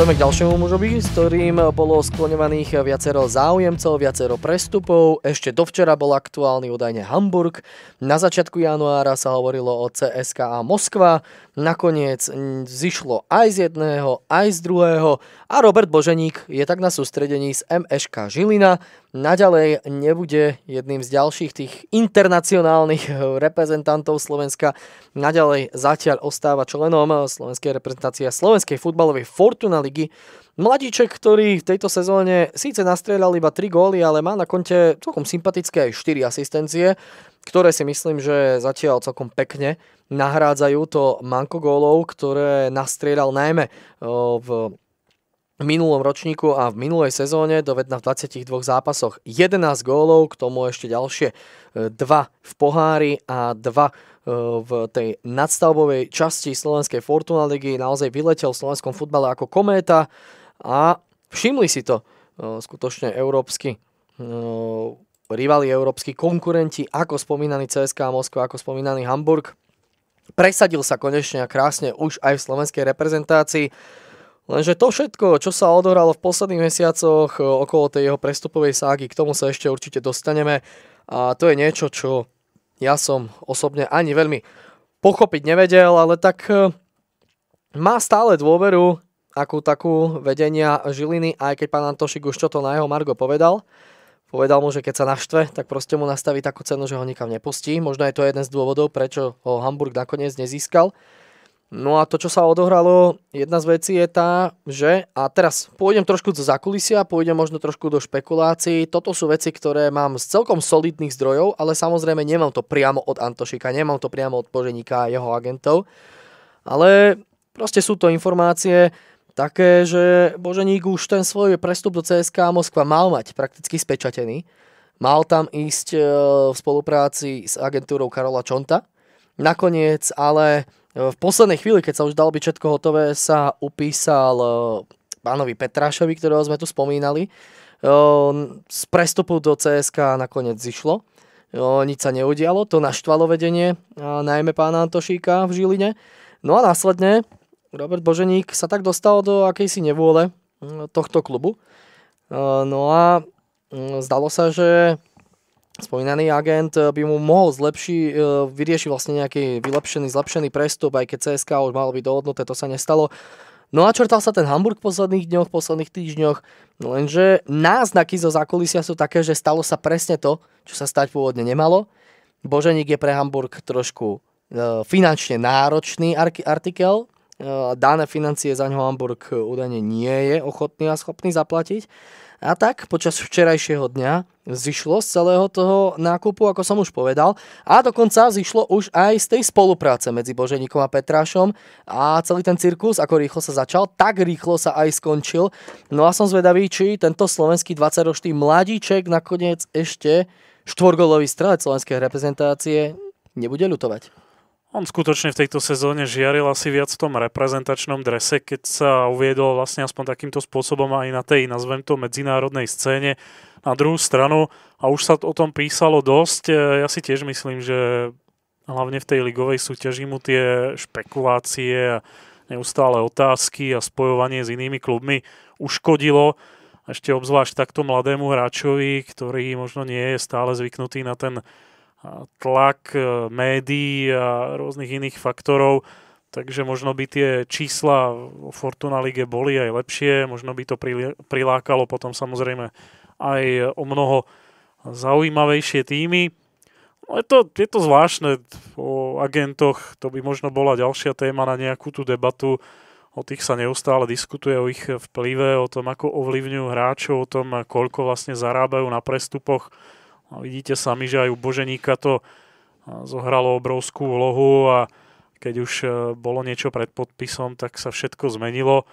Poďme k ďalšiemu mužovi, s ktorým bolo skloňovaných viacero záujemcov, viacero prestupov. Ešte dovčera bol aktuálny údajne Hamburg. Na začiatku januára sa hovorilo o CSKA Moskva. Nakoniec zišlo aj z jedného, aj z druhého. A Robert Boženík je tak na sústredení z MŠK Žilina naďalej nebude jedným z ďalších tých internacionálnych reprezentantov Slovenska. Naďalej zatiaľ ostáva členom slovenskej reprezentácie slovenskej futbalovej Fortuna Ligy. Mladíček, ktorý v tejto sezóne síce nastrieľal iba 3 góly, ale má na konte celkom sympatické aj 4 asistencie, ktoré si myslím, že zatiaľ celkom pekne nahrádzajú to manko gólov, ktoré nastrieľal najmä v minulom ročníku a v minulej sezóne, dovedna v 22 zápasoch 11 gólov, k tomu ešte ďalšie 2 e, v pohári a 2 e, v tej nadstavbovej časti slovenskej Fortuna ligy. Naozaj vyletel v slovenskom futbale ako kométa a všimli si to e, skutočne európsky rivali európsky konkurenti, ako spomínaný CSK Moskva, ako spomínaný Hamburg. Presadil sa konečne a krásne už aj v slovenskej reprezentácii Lenže to všetko, čo sa odohralo v posledných mesiacoch e, okolo tej jeho prestupovej ságy, k tomu sa ešte určite dostaneme. A to je niečo, čo ja som osobne ani veľmi pochopiť nevedel, ale tak e, má stále dôveru akú takú vedenia Žiliny, aj keď pán Antošik už čo to na jeho Margo povedal. Povedal mu, že keď sa naštve, tak proste mu nastaví takú cenu, že ho nikam nepustí. Možno je to jeden z dôvodov, prečo ho Hamburg nakoniec nezískal. No a to, čo sa odohralo, jedna z vecí je tá, že, a teraz pôjdem trošku do zakulisia, pôjdem možno trošku do špekulácií, toto sú veci, ktoré mám z celkom solidných zdrojov, ale samozrejme nemám to priamo od Antošika, nemám to priamo od Poženíka a jeho agentov, ale proste sú to informácie také, že Boženík už ten svoj prestup do CSK Moskva mal mať prakticky spečatený, mal tam ísť e, v spolupráci s agentúrou Karola Čonta, nakoniec ale E, v poslednej chvíli, keď sa už dalo byť všetko hotové, sa upísal e, pánovi Petrášovi, ktorého sme tu spomínali. E, z prestupu do CSK nakoniec zišlo. Nič sa neudialo, to naštvalo vedenie, najmä pána Antošíka v Žiline. No a následne Robert Boženík sa tak dostal do akejsi nevôle tohto klubu. No a mm, zdalo sa, že spomínaný agent eh, by mu mohol zlepši, eh, vyriešiť vlastne nejaký vylepšený, zlepšený prestup, aj keď CSK už malo byť dohodnuté, to sa nestalo. No a čertal sa ten Hamburg v posledných dňoch, v posledných týždňoch, lenže náznaky zo zákulisia sú také, že stalo sa presne to, čo sa stať pôvodne nemalo. Boženík je pre Hamburg trošku e, finančne náročný artikel, e, dané financie za ňo Hamburg údajne nie je ochotný a schopný zaplatiť. A tak počas včerajšieho dňa zišlo z celého toho nákupu, ako som už povedal, a dokonca zišlo už aj z tej spolupráce medzi Boženíkom a Petrášom a celý ten cirkus, ako rýchlo sa začal, tak rýchlo sa aj skončil. No a som zvedavý, či tento slovenský 20-ročný mladíček nakoniec ešte štvorgolový strelec slovenskej reprezentácie nebude ľutovať. On skutočne v tejto sezóne žiaril asi viac v tom reprezentačnom drese, keď sa uviedol vlastne aspoň takýmto spôsobom aj na tej, nazvem to, medzinárodnej scéne. Na druhú stranu, a už sa o tom písalo dosť, e, ja si tiež myslím, že hlavne v tej ligovej súťaži mu tie špekulácie a neustále otázky a spojovanie s inými klubmi uškodilo. Ešte obzvlášť takto mladému hráčovi, ktorý možno nie je stále zvyknutý na ten tlak e, médií a rôznych iných faktorov, takže možno by tie čísla o Fortuna Lige boli aj lepšie, možno by to prilákalo potom samozrejme aj o mnoho zaujímavejšie týmy. No je to, je to zvláštne o agentoch, to by možno bola ďalšia téma na nejakú tú debatu. O tých sa neustále diskutuje, o ich vplyve, o tom, ako ovlivňujú hráčov, o tom, koľko vlastne zarábajú na prestupoch a vidíte sami, že aj u Boženíka to zohralo obrovskú úlohu a keď už e, bolo niečo pred podpisom, tak sa všetko zmenilo.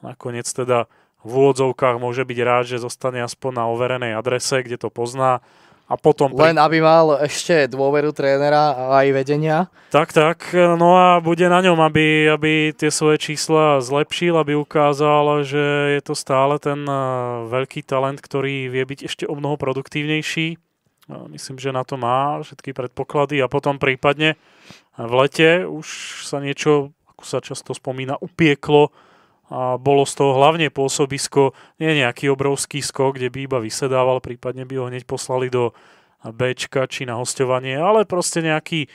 Nakoniec teda v úvodzovkách môže byť rád, že zostane aspoň na overenej adrese, kde to pozná. A potom... Len aby mal ešte dôveru trénera a aj vedenia. Tak, tak. No a bude na ňom, aby, aby tie svoje čísla zlepšil, aby ukázal, že je to stále ten e, veľký talent, ktorý vie byť ešte o mnoho produktívnejší. No, myslím, že na to má všetky predpoklady a potom prípadne v lete už sa niečo, ako sa často spomína, upieklo a bolo z toho hlavne pôsobisko, nie nejaký obrovský skok, kde by iba vysedával, prípadne by ho hneď poslali do B či na hostovanie, ale proste nejaký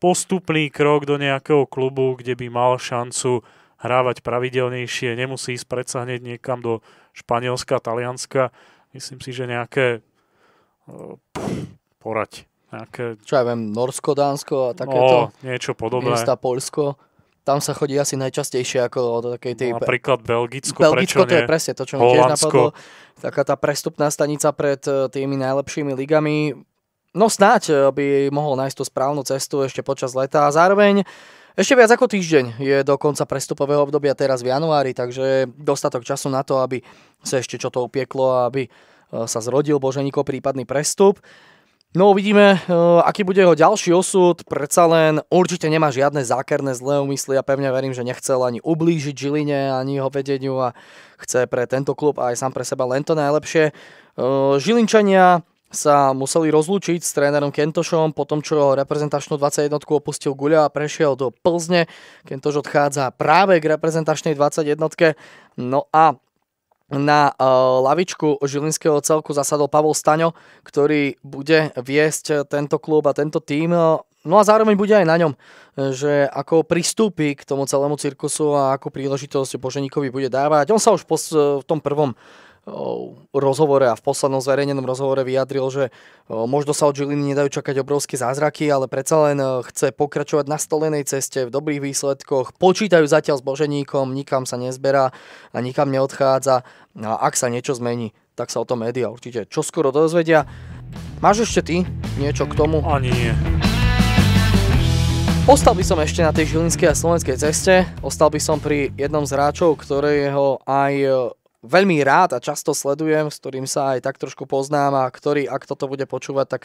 postupný krok do nejakého klubu, kde by mal šancu hrávať pravidelnejšie, nemusí ísť predsa hneď niekam do Španielska, Talianska. Myslím si, že nejaké Porať Nejaké... Čo ja viem, Norsko, Dánsko a takéto. No, niečo podobné. Miesta Polsko. Tam sa chodí asi najčastejšie ako od takej tej... No, napríklad Belgicko, Belgicko to nie? je presne to, čo mi tiež napadlo. Taká tá prestupná stanica pred e, tými najlepšími ligami. No snáď e, by mohol nájsť tú správnu cestu ešte počas leta a zároveň ešte viac ako týždeň je do konca prestupového obdobia teraz v januári, takže dostatok času na to, aby sa ešte čo to upieklo a aby Eh, sa zrodil Boženíko prípadný prestup. No uvidíme, eh, aký bude jeho ďalší osud, predsa len určite nemá žiadne zákerné zlé úmysly a ja pevne verím, že nechcel ani ublížiť Žiline, ani jeho vedeniu a chce pre tento klub aj sám pre seba len to najlepšie. Eh, Žilinčania sa museli rozlúčiť s trénerom Kentošom po tom, čo reprezentačnú 21 opustil Guľa a prešiel do Plzne. Kentoš odchádza práve k reprezentačnej 21. No a na e, lavičku Žilinského celku zasadol Pavol Staňo, ktorý bude viesť tento klub a tento tím. No a zároveň bude aj na ňom, že ako pristúpi k tomu celému cirkusu a akú príležitosť Boženíkovi bude dávať. On sa už v tom prvom rozhovore a v poslednom zverejnenom rozhovore vyjadril, že možno sa od Žiliny nedajú čakať obrovské zázraky, ale predsa len e, chce pokračovať na stolenej ceste v dobrých výsledkoch. Počítajú zatiaľ s Boženíkom, nikam sa nezberá a nikam neodchádza. No a ak sa niečo zmení, tak sa o tom médiá určite čoskoro dozvedia. Máš ešte ty niečo k tomu? Ani nie. Ostal by som ešte na tej žilinskej a slovenskej ceste, ostal by som pri jednom z hráčov, ktorého aj e, veľmi rád a často sledujem, s ktorým sa aj tak trošku poznám a ktorý, ak toto bude počúvať, tak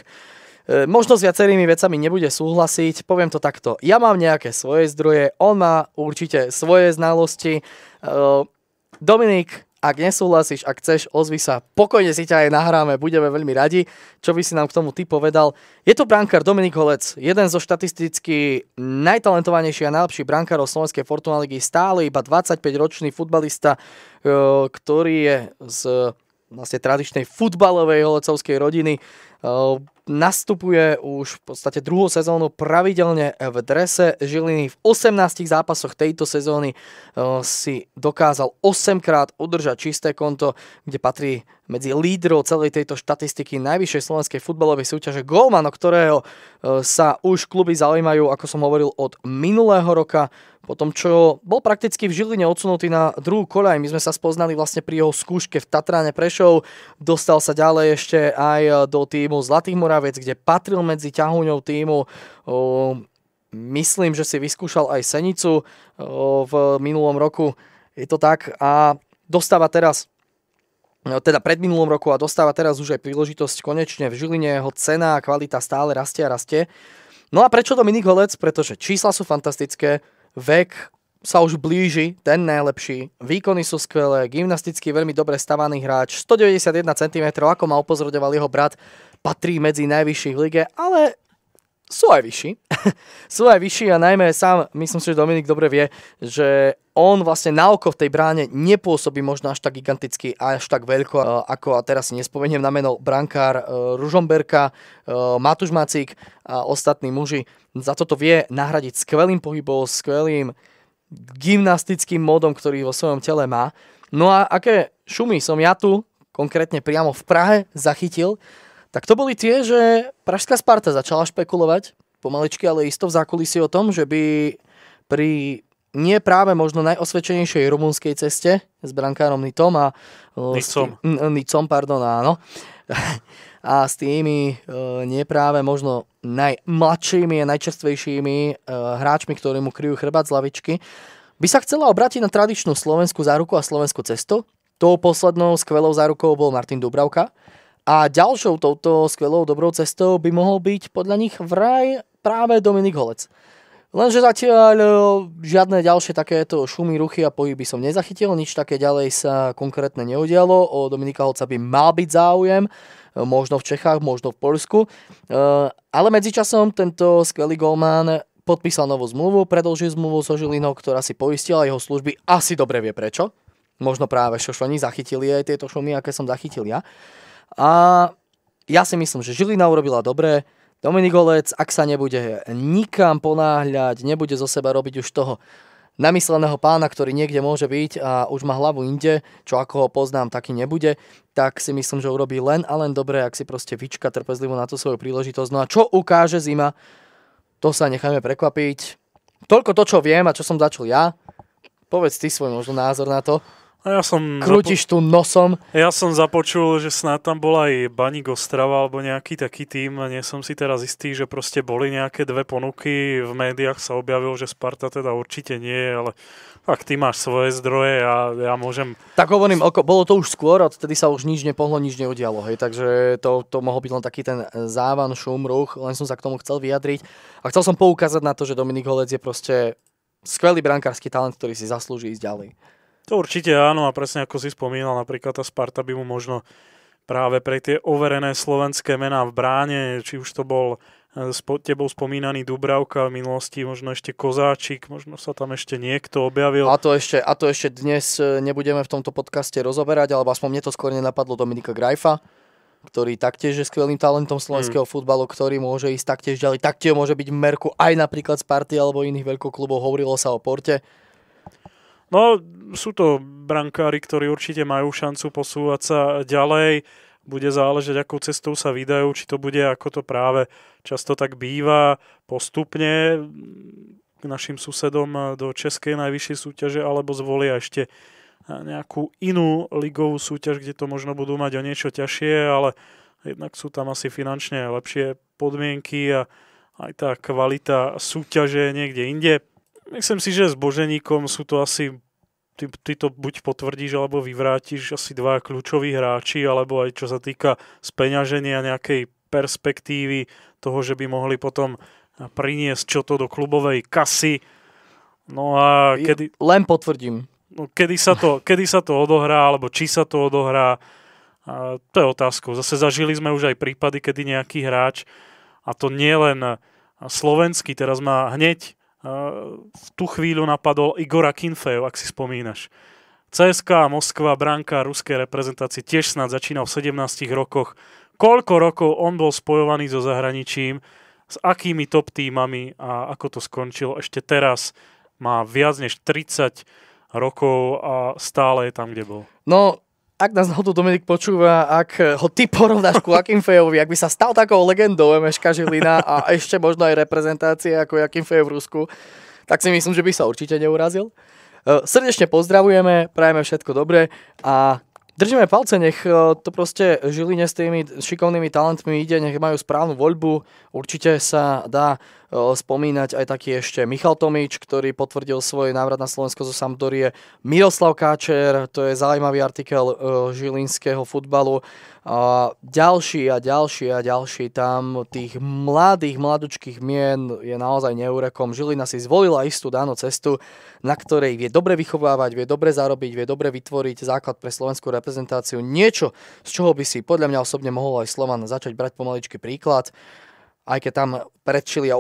e, možno s viacerými vecami nebude súhlasiť. Poviem to takto, ja mám nejaké svoje zdroje, on má určite svoje znalosti. E, Dominik ak nesúhlasíš, ak chceš, ozvi sa. Pokojne si ťa aj nahráme, budeme veľmi radi. Čo by si nám k tomu ty povedal? Je to brankár Dominik Holec, jeden zo štatisticky najtalentovanejších a najlepších brankárov Slovenskej Fortuna Ligy. Stále iba 25-ročný futbalista, e, ktorý je z vlastne tradičnej futbalovej holecovskej rodiny. E, nastupuje už v podstate druhú sezónu pravidelne v drese Žiliny. V 18 zápasoch tejto sezóny eh, si dokázal 8 krát udržať čisté konto, kde patrí medzi lídrov celej tejto štatistiky najvyššej slovenskej futbalovej súťaže Golman, o ktorého eh, sa už kluby zaujímajú, ako som hovoril, od minulého roka. Potom, čo bol prakticky v Žiline odsunutý na druhú koľaj, my sme sa spoznali vlastne pri jeho skúške v Tatrane Prešov, dostal sa ďalej ešte aj e, do týmu Zlatých Moravec, kde patril medzi ťahuňou týmu. Myslím, že si vyskúšal aj Senicu v minulom roku. Je to tak a dostáva teraz e, teda pred minulom roku a dostáva teraz už aj príležitosť konečne v Žiline, jeho cena a kvalita stále rastie a rastie. No a prečo Dominik Holec? Pretože čísla sú fantastické, vek sa už blíži, ten najlepší. Výkony sú skvelé, gymnasticky veľmi dobre stavaný hráč, 191 cm, ako ma upozorňoval jeho brat, patrí medzi najvyšších v lige, ale sú aj vyšší. sú aj vyšší a najmä sám, myslím si, že Dominik dobre vie, že on vlastne na oko v tej bráne nepôsobí možno až tak giganticky a až tak veľko, e, ako a teraz si nespomeniem na meno brankár e, Ružomberka, e, Matúš Macík a ostatní muži. Za toto vie nahradiť skvelým pohybom, skvelým gymnastickým modom, ktorý vo svojom tele má. No a aké šumy som ja tu, konkrétne priamo v Prahe, zachytil, tak to boli tie, že Pražská Sparta začala špekulovať pomaličky, ale isto v zákulisí o tom, že by pri nie práve možno najosvedčenejšej rumunskej ceste s brankárom Nitom a... Nicom. Nicom, pardon, áno. A s tými nie práve možno najmladšími a najčerstvejšími hráčmi, ktorí mu kryjú chrbát z lavičky, by sa chcela obrátiť na tradičnú slovenskú záruku a slovenskú cestu. Tou poslednou skvelou zárukou bol Martin Dubravka, a ďalšou touto skvelou dobrou cestou by mohol byť podľa nich vraj práve Dominik Holec. Lenže zatiaľ e, žiadne ďalšie takéto šumy, ruchy a pohyby som nezachytil, nič také ďalej sa konkrétne neudialo. O Dominika Holca by mal byť záujem, e, možno v Čechách, možno v Polsku. E, ale medzičasom tento skvelý golman podpísal novú zmluvu, predlžil zmluvu so Žilinou, ktorá si poistila jeho služby. Asi dobre vie prečo. Možno práve šošoni zachytili aj tieto šumy, aké som zachytil ja. A ja si myslím, že Žilina urobila dobre. Dominik Olec, ak sa nebude nikam ponáhľať, nebude zo seba robiť už toho namysleného pána, ktorý niekde môže byť a už má hlavu inde, čo ako ho poznám, taký nebude, tak si myslím, že urobí len a len dobre, ak si proste vyčka trpezlivo na tú svoju príležitosť. No a čo ukáže zima, to sa necháme prekvapiť. Toľko to, čo viem a čo som začal ja. Povedz ty svoj možno názor na to. A ja som... Krútiš zapo- tu nosom. Ja som započul, že snad tam bola aj Baník Ostrava alebo nejaký taký tým. Nie som si teraz istý, že proste boli nejaké dve ponuky. V médiách sa objavil, že Sparta teda určite nie, ale ak ty máš svoje zdroje a ja, ja môžem... Tak hovorím, oko, bolo to už skôr, odtedy sa už nič nepohlo, nič neudialo. Hej, takže to, to mohol byť len taký ten e, závan, šum, ruch, len som sa k tomu chcel vyjadriť. A chcel som poukázať na to, že Dominik Holec je proste skvelý brankársky talent, ktorý si zaslúži ísť ďalej. To určite áno a presne ako si spomínal, napríklad tá Sparta by mu možno práve pre tie overené slovenské mená v bráne, či už to bol e, tebou spomínaný Dubravka v minulosti, možno ešte Kozáčik, možno sa tam ešte niekto objavil. A to ešte, a to ešte dnes e, nebudeme v tomto podcaste rozoberať, alebo aspoň mne to skôr nenapadlo Dominika Grajfa, ktorý taktiež je skvelým talentom slovenského hmm. futbalu, ktorý môže ísť taktiež ďalej, taktiež môže byť v merku aj napríklad z party alebo iných veľkoklubov, hovorilo sa o Porte No, sú to brankári, ktorí určite majú šancu posúvať sa ďalej. Bude záležať, akou cestou sa vydajú, či to bude, ako to práve často tak býva, postupne k našim susedom do Českej najvyššej súťaže, alebo zvolia ešte nejakú inú ligovú súťaž, kde to možno budú mať o niečo ťažšie, ale jednak sú tam asi finančne lepšie podmienky a aj tá kvalita súťaže niekde inde. Myslím si, že s Boženíkom sú to asi ty, ty to buď potvrdíš, alebo vyvrátiš asi dva kľúčoví hráči, alebo aj čo sa týka speňaženia nejakej perspektívy toho, že by mohli potom priniesť čo to do klubovej kasy. No a kedy... Len potvrdím. No, kedy, sa to, kedy sa to odohrá, alebo či sa to odohrá, a to je otázka. Zase zažili sme už aj prípady, kedy nejaký hráč, a to nie len slovenský, teraz má hneď v tú chvíľu napadol Igora Kinfejov, ak si spomínaš. CSK Moskva, bránka ruskej reprezentácie, tiež snad začínal v 17 rokoch. Koľko rokov on bol spojovaný so zahraničím, s akými top týmami a ako to skončilo ešte teraz. Má viac než 30 rokov a stále je tam, kde bol. No, ak nás náhodou Dominik počúva, ak ho ty porovnáš ku Joakim Fejovi, ak by sa stal takou legendou MŠK Žilina a ešte možno aj reprezentácie ako Joakim Fej v Rusku, tak si myslím, že by sa určite neurazil. E, srdečne pozdravujeme, prajeme všetko dobré a držíme palce, nech e, to proste Žiline s tými šikovnými talentmi ide, nech majú správnu voľbu, určite sa dá E, spomínať aj taký ešte Michal Tomič, ktorý potvrdil svoj návrat na Slovensko zo Sampdorie. Miroslav Káčer, to je zaujímavý artikel e, žilinského futbalu. A ďalší a ďalší a ďalší tam tých mladých, mladučkých mien je naozaj neurekom. Žilina si zvolila istú dánu cestu, na ktorej vie dobre vychovávať, vie dobre zarobiť, vie dobre vytvoriť základ pre slovenskú reprezentáciu. Niečo, z čoho by si podľa mňa osobne mohol aj Slovan začať brať pomaličky príklad aj keď tam predčili a,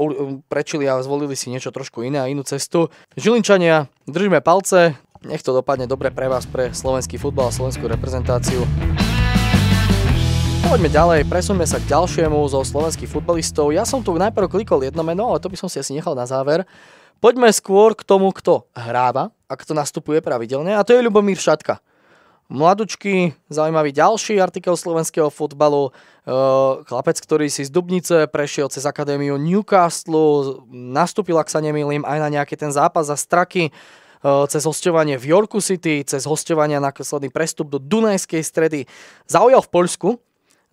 predčili a zvolili si niečo trošku iné a inú cestu. Žilinčania, držíme palce, nech to dopadne dobre pre vás, pre slovenský futbal a slovenskú reprezentáciu. Poďme ďalej, presunme sa k ďalšiemu zo slovenských futbalistov. Ja som tu najprv klikol jedno meno, ale to by som si asi nechal na záver. Poďme skôr k tomu, kto hráva a kto nastupuje pravidelne a to je Ľubomír Šatka. Mladučky, zaujímavý ďalší artikel slovenského futbalu. Eh, chlapec, ktorý si z Dubnice prešiel cez akadémiu Newcastle, nastúpil, ak sa nemýlim, aj na nejaký ten zápas za straky, eh, cez hostovanie v Yorku City, cez hostovanie na posledný prestup do Dunajskej stredy. Zaujal v Poľsku,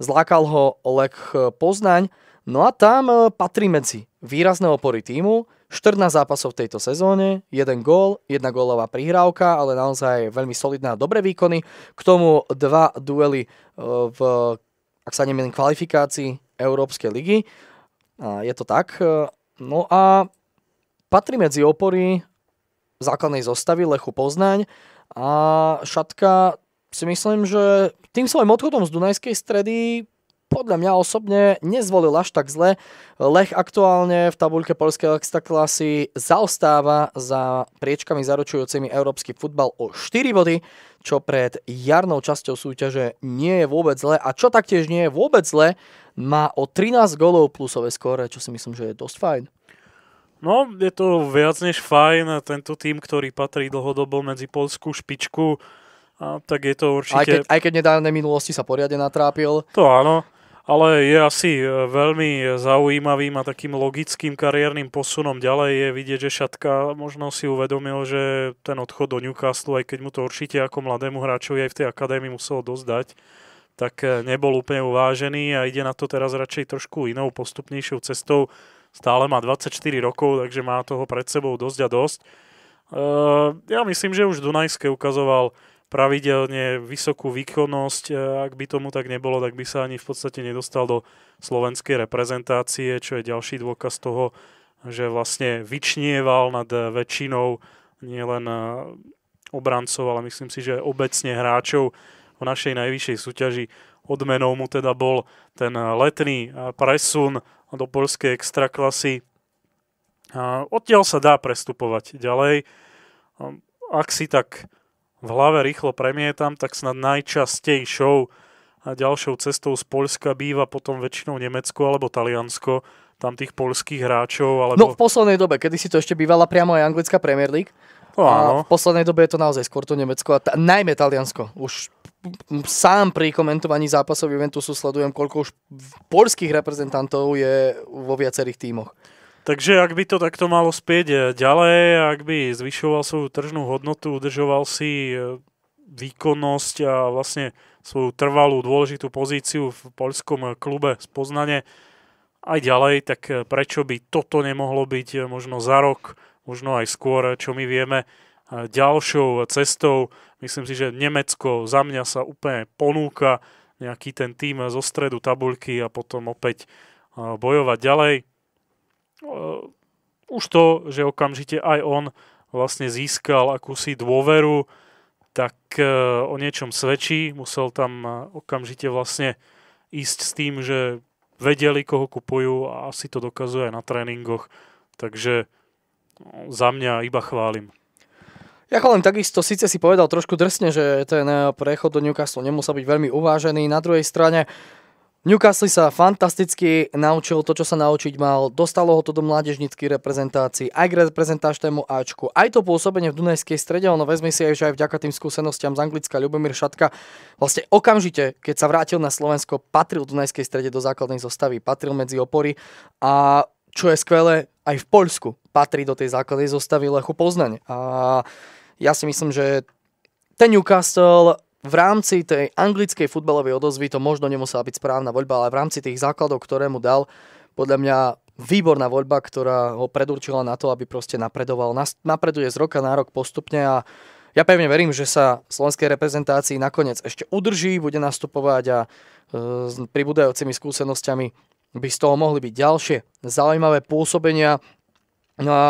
zlákal ho Lech eh, Poznaň, no a tam patrí medzi výrazné opory týmu, 14 zápasov v tejto sezóne, jeden gól, jedna gólová prihrávka, ale naozaj veľmi solidná a dobré výkony. K tomu dva duely v ak sa nemýlim, kvalifikácií Európskej ligy. A je to tak. E, no a patrí medzi opory základnej zostavy Lechu Poznaň a Šatka si myslím, že tým svojim odchodom z Dunajskej stredy podľa mňa osobne nezvolil až tak zle. Lech aktuálne v tabuľke polskej extraklasy zaostáva za priečkami zaručujúcimi európsky futbal o 4 body, čo pred jarnou časťou súťaže nie je vôbec zle a čo taktiež nie je vôbec zle, má o 13 golov plusové skóre, čo si myslím, že je dosť fajn. No, je to viac než fajn. Tento tým, ktorý patrí dlhodobo medzi polskú špičku, a tak je to určite... Aj keď, aj keď nedávne minulosti sa poriadne natrápil. To áno ale je asi e, veľmi e, zaujímavým a takým logickým kariérnym posunom ďalej je vidieť, že Šatka možno si uvedomil, že ten odchod do Newcastle, aj keď mu to určite ako mladému hráčovi aj v tej akadémii muselo dozdať, tak e, nebol úplne uvážený a ide na to teraz radšej trošku inou, postupnejšou cestou. Stále má 24 rokov, takže má toho pred sebou dosť a dosť. Ja myslím, že už Dunajské ukazoval pravidelne vysokú výkonnosť. E, ak by tomu tak nebolo, tak by sa ani v podstate nedostal do slovenskej reprezentácie, čo je ďalší dôkaz toho, že vlastne vyčnieval nad e, väčšinou nielen e, obrancov, ale myslím si, že obecne hráčov v našej najvyššej súťaži. Odmenou mu teda bol ten letný presun do poľskej extraklasy. Odtiaľ sa dá prestupovať ďalej. Ak si tak v hlave rýchlo premietam, tak snad najčastejšou a ďalšou cestou z Polska býva potom väčšinou Nemecko alebo Taliansko, tam tých polských hráčov. Alebo... No v poslednej dobe, kedy si to ešte bývala priamo aj anglická Premier League. No, áno. A v poslednej dobe je to naozaj skôr to Nemecko a t- najmä Taliansko. Už sám pri komentovaní zápasov Juventusu sledujem, koľko už polských reprezentantov je vo viacerých tímoch. Takže ak by to takto malo spieť eh, ďalej, ak by zvyšoval svoju tržnú hodnotu, udržoval si eh, výkonnosť a vlastne svoju trvalú dôležitú pozíciu v poľskom eh, klube z Poznane aj ďalej, tak prečo by toto nemohlo byť možno za rok, možno aj skôr, čo my vieme, ďalšou cestou. Myslím si, že Nemecko za mňa sa úplne ponúka nejaký ten tým zo stredu tabuľky a potom opäť bojovať ďalej. No, už to, že okamžite aj on vlastne získal akúsi dôveru, tak e, o niečom svedčí. Musel tam e, okamžite vlastne ísť s tým, že vedeli, koho kupujú a asi to dokazuje aj na tréningoch. Takže no, za mňa iba chválim. Ja len takisto, síce si povedal trošku drsne, že ten e, prechod do Newcastle nemusel byť veľmi uvážený. Na druhej strane, Newcastle sa fantasticky naučil to, čo sa naučiť mal. Dostalo ho to do mládežnických reprezentácií, aj k reprezentáčnému Ačku, aj to pôsobenie v Dunajskej strede. Ono vezmi si aj, že aj vďaka tým skúsenostiam z Anglicka Ľubomír Šatka vlastne okamžite, keď sa vrátil na Slovensko, patril v Dunajskej strede do základnej zostavy, patril medzi opory a čo je skvelé, aj v Poľsku patrí do tej základnej zostavy Lechu Poznaň. A ja si myslím, že ten Newcastle v rámci tej anglickej futbalovej odozvy to možno nemusela byť správna voľba, ale v rámci tých základov, ktoré mu dal, podľa mňa výborná voľba, ktorá ho predurčila na to, aby proste napredoval. Napreduje z roka na rok postupne a ja pevne verím, že sa slovenskej reprezentácii nakoniec ešte udrží, bude nastupovať a e, s pribúdajúcimi skúsenosťami by z toho mohli byť ďalšie zaujímavé pôsobenia. No a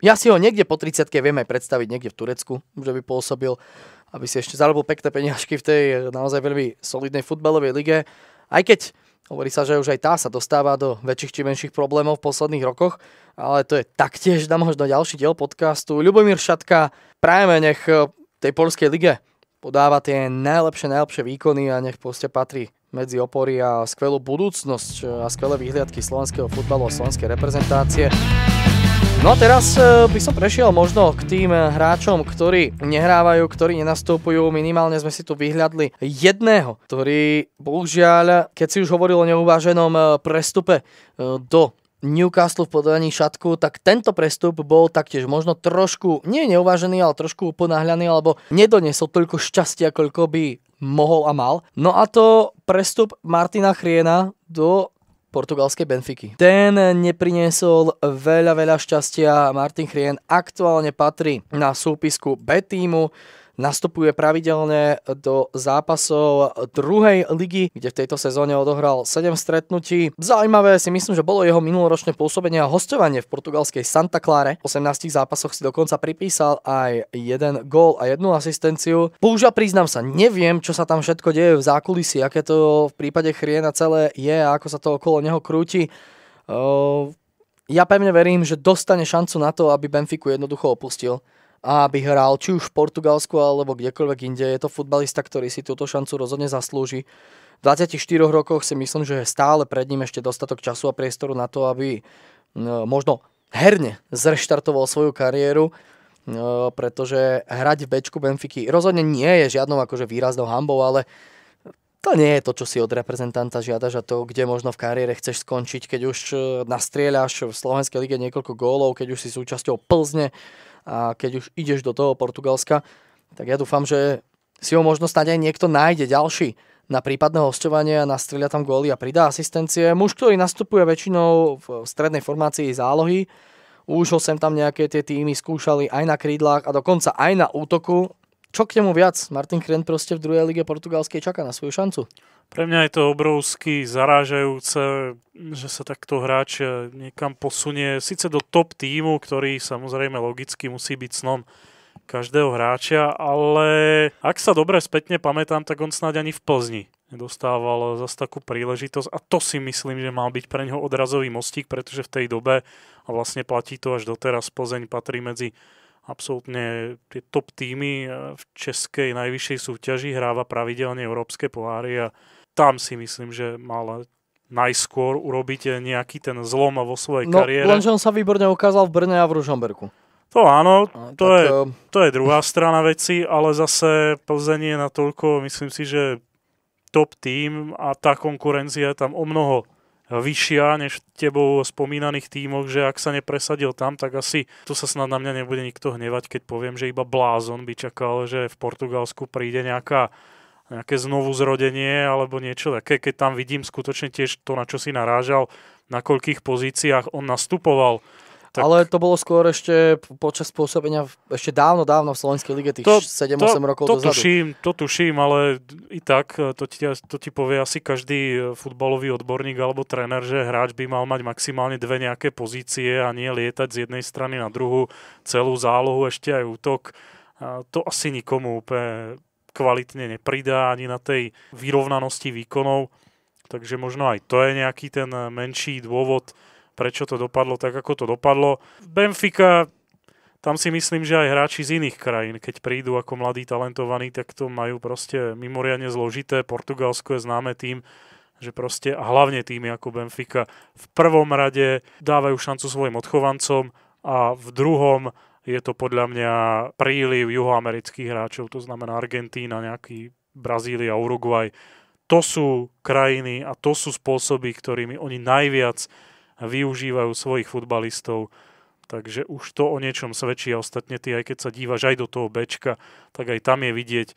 ja si ho niekde po 30 viem aj predstaviť, niekde v Turecku, že by pôsobil aby si ešte zarobil pekné peniažky v tej naozaj veľmi solidnej futbalovej lige. Aj keď hovorí sa, že už aj tá sa dostáva do väčších či menších problémov v posledných rokoch, ale to je taktiež na možno ďalší diel podcastu. Ľubomír Šatka, prajeme nech eh, tej polskej lige podáva tie najlepšie, najlepšie výkony a nech poste patrí medzi opory a skvelú budúcnosť eh, a skvelé výhliadky slovenského futbalu a slovenskej reprezentácie. No a teraz e, by som prešiel možno k tým e, hráčom, ktorí nehrávajú, ktorí nenastupujú. Minimálne sme si tu vyhľadli jedného, ktorý bohužiaľ, keď si už hovoril o neuváženom e, prestupe do Newcastle v podaní šatku, tak tento prestup bol taktiež možno trošku, nie neuvážený, ale trošku ponáhľaný, alebo nedonesol toľko šťastia, koľko by mohol a mal. No a to prestup Martina Chriena do portugalskej Benfiky. Ten nepriniesol veľa, veľa šťastia. Martin Chrien aktuálne patrí na súpisku B týmu nastupuje pravidelne do zápasov druhej ligy, kde v tejto sezóne odohral 7 stretnutí. Zaujímavé si myslím, že bolo jeho minuloročné pôsobenie a hostovanie v portugalskej Santa Clare. V 18 zápasoch si dokonca pripísal aj jeden gól a jednu asistenciu. Bohužiaľ priznám sa, neviem, čo sa tam všetko deje v zákulisí, aké to v prípade Chriena celé je a ako sa to okolo neho krúti. Ehm, ja pevne verím, že dostane šancu na to, aby Benfiku jednoducho opustil a aby hral či už v Portugalsku alebo kdekoľvek inde. Je to futbalista, ktorý si túto šancu rozhodne zaslúži. V 24 rokoch si myslím, že je stále pred ním ešte dostatok času a priestoru na to, aby možno herne zreštartoval svoju kariéru, pretože hrať v bečku Benfiky rozhodne nie je žiadnou akože výraznou hambou, ale to nie je to, čo si od reprezentanta žiadaš a to, kde možno v kariére chceš skončiť, keď už e, nastrieľaš v Slovenskej lige niekoľko gólov, keď už si súčasťou Plzne, a keď už ideš do toho Portugalska, tak ja dúfam, že si ho možno snáď aj niekto nájde ďalší na prípadné hostovanie a nastrelia tam góly a pridá asistencie. Muž, ktorý nastupuje väčšinou v strednej formácii zálohy, už ho sem tam nejaké tie týmy skúšali aj na krídlach a dokonca aj na útoku. Čo k nemu viac? Martin Krent proste v druhej lige portugalskej čaká na svoju šancu. Pre mňa je to obrovsky zarážajúce, že sa takto hráč niekam posunie, síce do top týmu, ktorý samozrejme logicky musí byť snom každého hráča, ale ak sa dobre spätne pamätám, tak on snáď ani v Plzni nedostával zase takú príležitosť a to si myslím, že mal byť pre neho odrazový mostík, pretože v tej dobe, a vlastne platí to až doteraz, Plzeň patrí medzi absolútne tie top týmy v českej najvyššej súťaži, hráva pravidelne európske poháry a tam si myslím, že mala najskôr urobiť nejaký ten zlom vo svojej no, kariére. Lenže on sa výborne ukázal v Brne a v Ružomberku. To áno, to, tak, je, ehm, to je druhá strana veci, ale zase Plzeň je natoľko, myslím si, že top tým a tá konkurencia je tam o mnoho vyššia než tebou spomínaných tímoch, že ak sa nepresadil tam, tak asi tu sa snad na mňa nebude nikto hnevať, keď poviem, že iba blázon by čakal, že v Portugalsku príde nejaká nejaké znovu zrodenie alebo niečo také, keď tam vidím skutočne tiež to, na čo si narážal, na koľkých pozíciách on nastupoval. Tak... Ale to bolo skôr ešte počas pôsobenia ešte dávno, dávno v Slovenskej lige, tých 7-8 rokov to dozadu. Tuším, to tuším, ale i tak e, to ti, to ti povie asi každý e, futbalový odborník alebo tréner, že hráč by mal mať maximálne dve nejaké pozície a nie lietať z jednej strany na druhú celú zálohu, ešte aj útok. To asi nikomu úplne kvalitne nepridá ani na tej vyrovnanosti výkonov. Takže možno aj to je nejaký ten menší dôvod, prečo to dopadlo tak, ako to dopadlo. Benfica, tam si myslím, že aj hráči z iných krajín, keď prídu ako mladí talentovaní, tak to majú proste mimoriadne zložité. Portugalsko je známe tým, že proste a hlavne týmy ako Benfica v prvom rade dávajú šancu svojim odchovancom a v druhom je to podľa mňa príliv juhoamerických hráčov, to znamená Argentína, nejaký Brazília, Uruguay. To sú krajiny a to sú spôsoby, ktorými oni najviac využívajú svojich futbalistov. Takže už to o niečom svedčí a ostatne ty, aj keď sa dívaš aj do toho bečka, tak aj tam je vidieť,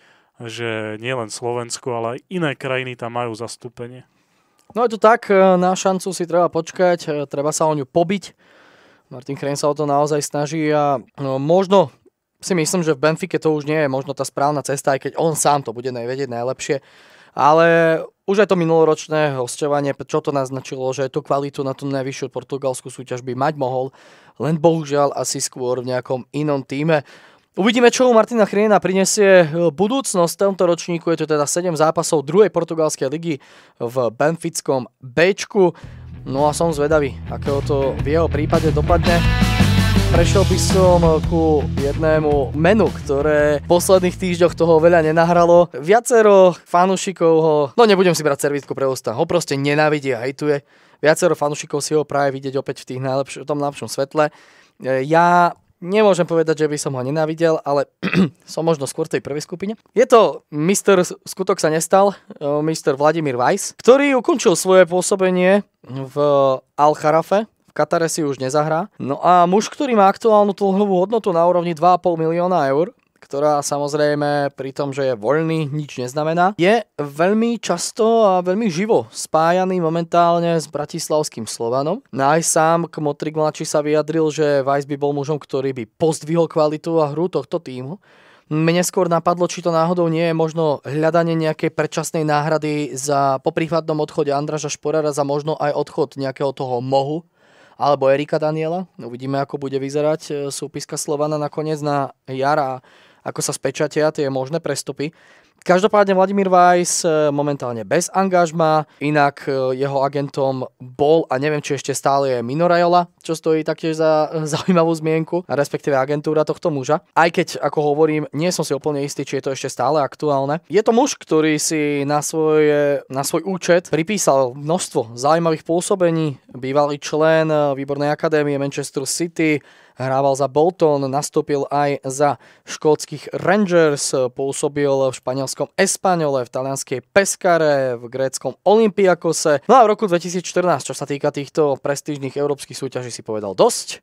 že nielen Slovensko, ale aj iné krajiny tam majú zastúpenie. No je to tak, e, na šancu si treba počkať, e, treba sa o ňu pobiť Martin Krejn sa o to naozaj snaží a no, možno si myslím, že v Benfike to už nie je možno tá správna cesta, aj keď on sám to bude nevedieť najlepšie. Ale už aj to minuloročné hostovanie, čo to naznačilo, že tú kvalitu na tú najvyššiu portugalskú súťaž by mať mohol, len bohužiaľ asi skôr v nejakom inom týme. Uvidíme, čo u Martina Chriena prinesie budúcnosť v tomto ročníku. Je to teda 7 zápasov druhej portugalskej ligy v Benfickom Bčku. No a som zvedavý, akého to v jeho prípade dopadne. Prešiel by som ku jednému menu, ktoré v posledných týždňoch toho veľa nenahralo. Viacero fanúšikov ho, no nebudem si brať servítku pre ústa, ho proste nenávidí a hejtuje. Viacero fanúšikov si ho práve vidieť opäť v, tých najlepš- v tom najlepšom svetle. E, ja Nemôžem povedať, že by som ho nenávidel, ale som možno skôr v tej prvej skupine. Je to Mr. Skutok sa nestal, e, Mr. Vladimír Weiss, ktorý ukončil svoje pôsobenie v al v Katare si už nezahrá. No a muž, ktorý má aktuálnu dlhovú hodnotu na úrovni 2,5 milióna eur, ktorá samozrejme pri tom, že je voľný, nič neznamená, je veľmi často a veľmi živo spájaný momentálne s bratislavským Slovanom. Naj sám Motrik mladší sa vyjadril, že Vajs by bol mužom, ktorý by pozdvihol kvalitu a hru tohto týmu. Mne skôr napadlo, či to náhodou nie je možno hľadanie nejakej predčasnej náhrady za po prípadnom odchode Andraža Šporara za možno aj odchod nejakého toho mohu alebo Erika Daniela. No, uvidíme, ako bude vyzerať e, súpiska Slovana nakoniec na jara ako sa spečatia tie možné prestupy. Každopádne Vladimír Weiss e, momentálne bez angažma, inak e, jeho agentom bol a neviem, či ešte stále je Minorajola, čo stojí taktiež za zaujímavú zmienku, respektíve agentúra tohto muža. Aj keď, ako hovorím, nie som si úplne istý, či je to ešte stále aktuálne. Je to muž, ktorý si na, svoje, na svoj účet pripísal množstvo zaujímavých pôsobení, bývalý člen e, výbornej akadémie Manchester City, hrával za Bolton, nastúpil aj za škótskych Rangers, pôsobil v španielskom Espanole, v talianskej peskare, v gréckom Olympiakose. No a v roku 2014, čo sa týka týchto prestížnych európskych súťaží, si povedal dosť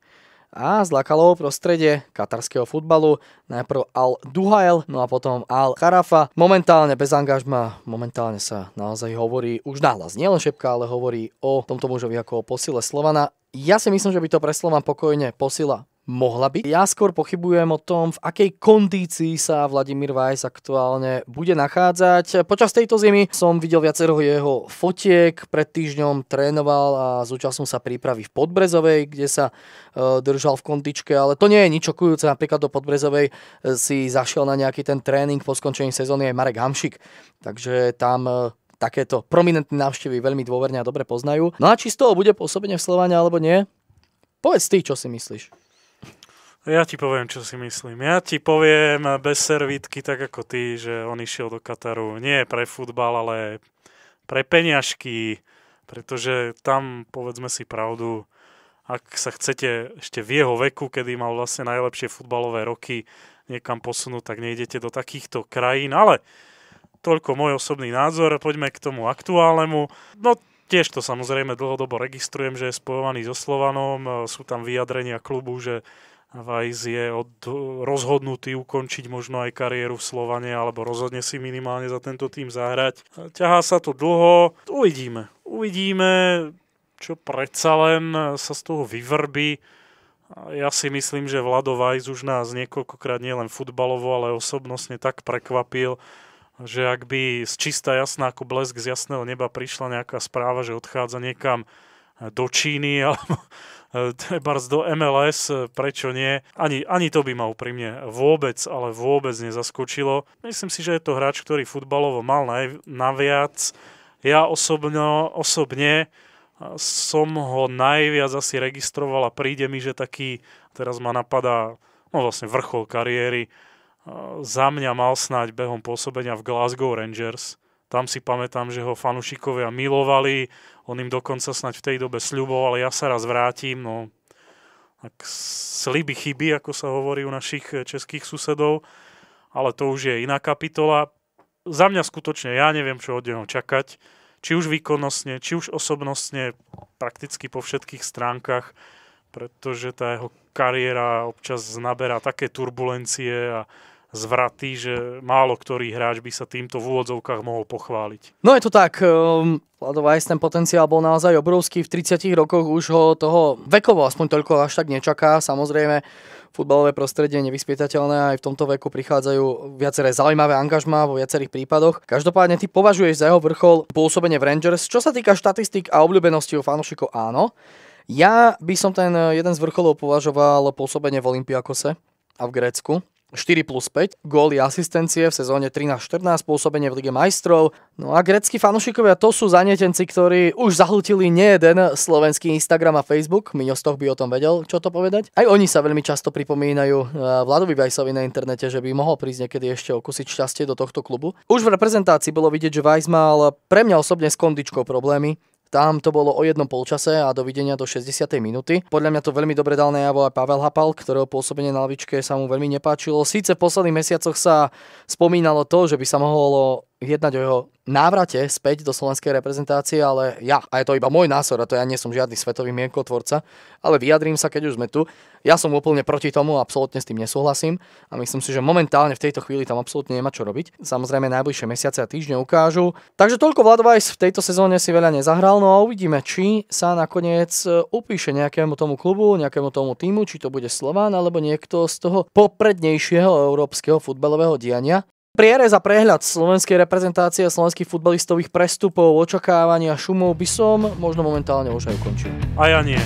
a zlákalo ho prostredie katarského futbalu, najprv Al Duhail, no a potom Al Kharafa. Momentálne bez angažma, momentálne sa naozaj hovorí, už nahlas, nielen šepka, ale hovorí o tomto mužovi ako o posile Slovana. Ja si myslím, že by to pre Slovan pokojne posila mohla byť. Ja skôr pochybujem o tom, v akej kondícii sa Vladimír Vajs aktuálne bude nachádzať. Počas tejto zimy som videl viacero jeho fotiek, pred týždňom trénoval a zúčastnil sa prípravy v Podbrezovej, kde sa e, držal v kondičke, ale to nie je nič okujúce. Napríklad do Podbrezovej e, si zašiel na nejaký ten tréning po skončení sezóny aj Marek Hamšik, takže tam e, takéto prominentné návštevy veľmi dôverne a dobre poznajú. No a či z toho bude pôsobenie v Slovane alebo nie? Povedz ty, čo si myslíš. Ja ti poviem, čo si myslím. Ja ti poviem bez servítky, tak ako ty, že on išiel do Kataru nie pre futbal, ale pre peňažky, pretože tam, povedzme si pravdu, ak sa chcete ešte v jeho veku, kedy mal vlastne najlepšie futbalové roky, niekam posunúť, tak nejdete do takýchto krajín, ale toľko môj osobný názor, poďme k tomu aktuálnemu. No tiež to samozrejme dlhodobo registrujem, že je spojovaný so Slovanom, sú tam vyjadrenia klubu, že Vajs je od, rozhodnutý ukončiť možno aj kariéru v Slovane, alebo rozhodne si minimálne za tento tým zahrať. Ťahá sa to dlho, uvidíme. Uvidíme, čo predsa len sa z toho vyvrbí. Ja si myslím, že Vlado Vajs už nás niekoľkokrát nielen futbalovo, ale osobnostne tak prekvapil, že ak by z čistá jasná ako blesk z jasného neba prišla nejaká správa, že odchádza niekam do Číny alebo Eh, trebárs do MLS, eh, prečo nie. Ani, ani to by ma úprimne vôbec, ale vôbec nezaskočilo. Myslím si, že je to hráč, ktorý futbalovo mal naj, naviac. Ja osobno, osobne eh, som ho najviac asi registroval a príde mi, že taký, teraz ma napadá, no vlastne vrchol kariéry, za mňa mal snáď behom pôsobenia v Glasgow Rangers. Tam si pamätám, že ho fanúšikovia milovali, on im dokonca snať v tej dobe sľuboval, ale ja sa raz vrátim, no tak sliby chyby, ako sa hovorí u našich eh, českých susedov, ale to už je iná kapitola. Za mňa skutočne, ja neviem, čo od neho čakať, či už výkonnostne, či už osobnostne, prakticky po všetkých stránkach, pretože tá jeho kariéra občas naberá také turbulencie a zvraty, že málo ktorý hráč by sa týmto v úvodzovkách mohol pochváliť. No je to tak, um, Lado Weiss, ten potenciál bol naozaj obrovský, v 30 rokoch už ho toho vekovo aspoň toľko až tak nečaká, samozrejme futbalové prostredie je nevyspytateľné aj v tomto veku prichádzajú viaceré zaujímavé angažmá vo viacerých prípadoch. Každopádne ty považuješ za jeho vrchol pôsobenie v Rangers. Čo sa týka štatistik a obľúbenosti u fanúšikov, áno. Ja by som ten jeden z vrcholov považoval pôsobenie v Olympiakose a v Grécku. 4 plus 5, góly asistencie v sezóne 13-14, pôsobenie v Lige majstrov. No a greckí fanúšikovia to sú zanietenci, ktorí už zahltili nie jeden slovenský Instagram a Facebook. Miňo by o tom vedel, čo to povedať. Aj oni sa veľmi často pripomínajú e, Vladovi Vajsovi na internete, že by mohol prísť niekedy ešte okúsiť šťastie do tohto klubu. Už v reprezentácii bolo vidieť, že Vajs mal pre mňa osobne s kondičkou problémy. Tam to bolo o jednom polčase a dovidenia do 60. minúty. Podľa mňa to veľmi dobre dal najavo aj Pavel Hapal, ktorého pôsobenie na lavičke sa mu veľmi nepáčilo. Síce v posledných mesiacoch sa spomínalo to, že by sa mohlo jednať o jeho návrate späť do slovenskej reprezentácie, ale ja, a je to iba môj názor, a to ja nie som žiadny svetový mienkotvorca, ale vyjadrím sa, keď už sme tu. Ja som úplne proti tomu, absolútne s tým nesúhlasím a myslím si, že momentálne v tejto chvíli tam absolútne nemá čo robiť. Samozrejme, najbližšie mesiace a týždne ukážu. Takže toľko Vladovajs v tejto sezóne si veľa nezahral, no a uvidíme, či sa nakoniec e, upíše nejakému tomu klubu, nejakému tomu týmu, či to bude Slován alebo niekto z toho poprednejšieho európskeho futbalového diania. Prierez a prehľad slovenskej reprezentácie a slovenských futbalistových prestupov, očakávania, šumov by som možno momentálne už aj ukončil. A ja nie.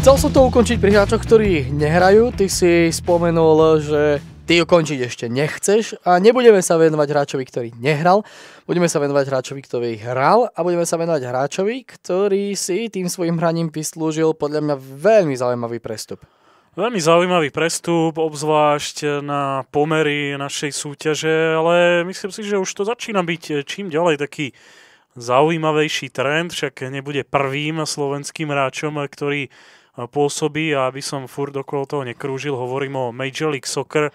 Chcel som to ukončiť pri hráčoch, ktorí nehrajú. Ty si spomenul, že ty ukončiť ešte nechceš a nebudeme sa venovať hráčovi, ktorý nehral. Budeme sa venovať hráčovi, ktorý hral a budeme sa venovať hráčovi, ktorý si tým svojim hraním vyslúžil podľa mňa veľmi zaujímavý prestup. Veľmi zaujímavý prestup, obzvlášť na pomery našej súťaže, ale myslím si, že už to začína byť čím ďalej taký zaujímavejší trend, však nebude prvým slovenským hráčom, ktorý pôsobí a aby som furt okolo toho nekrúžil, hovorím o Major League Soccer,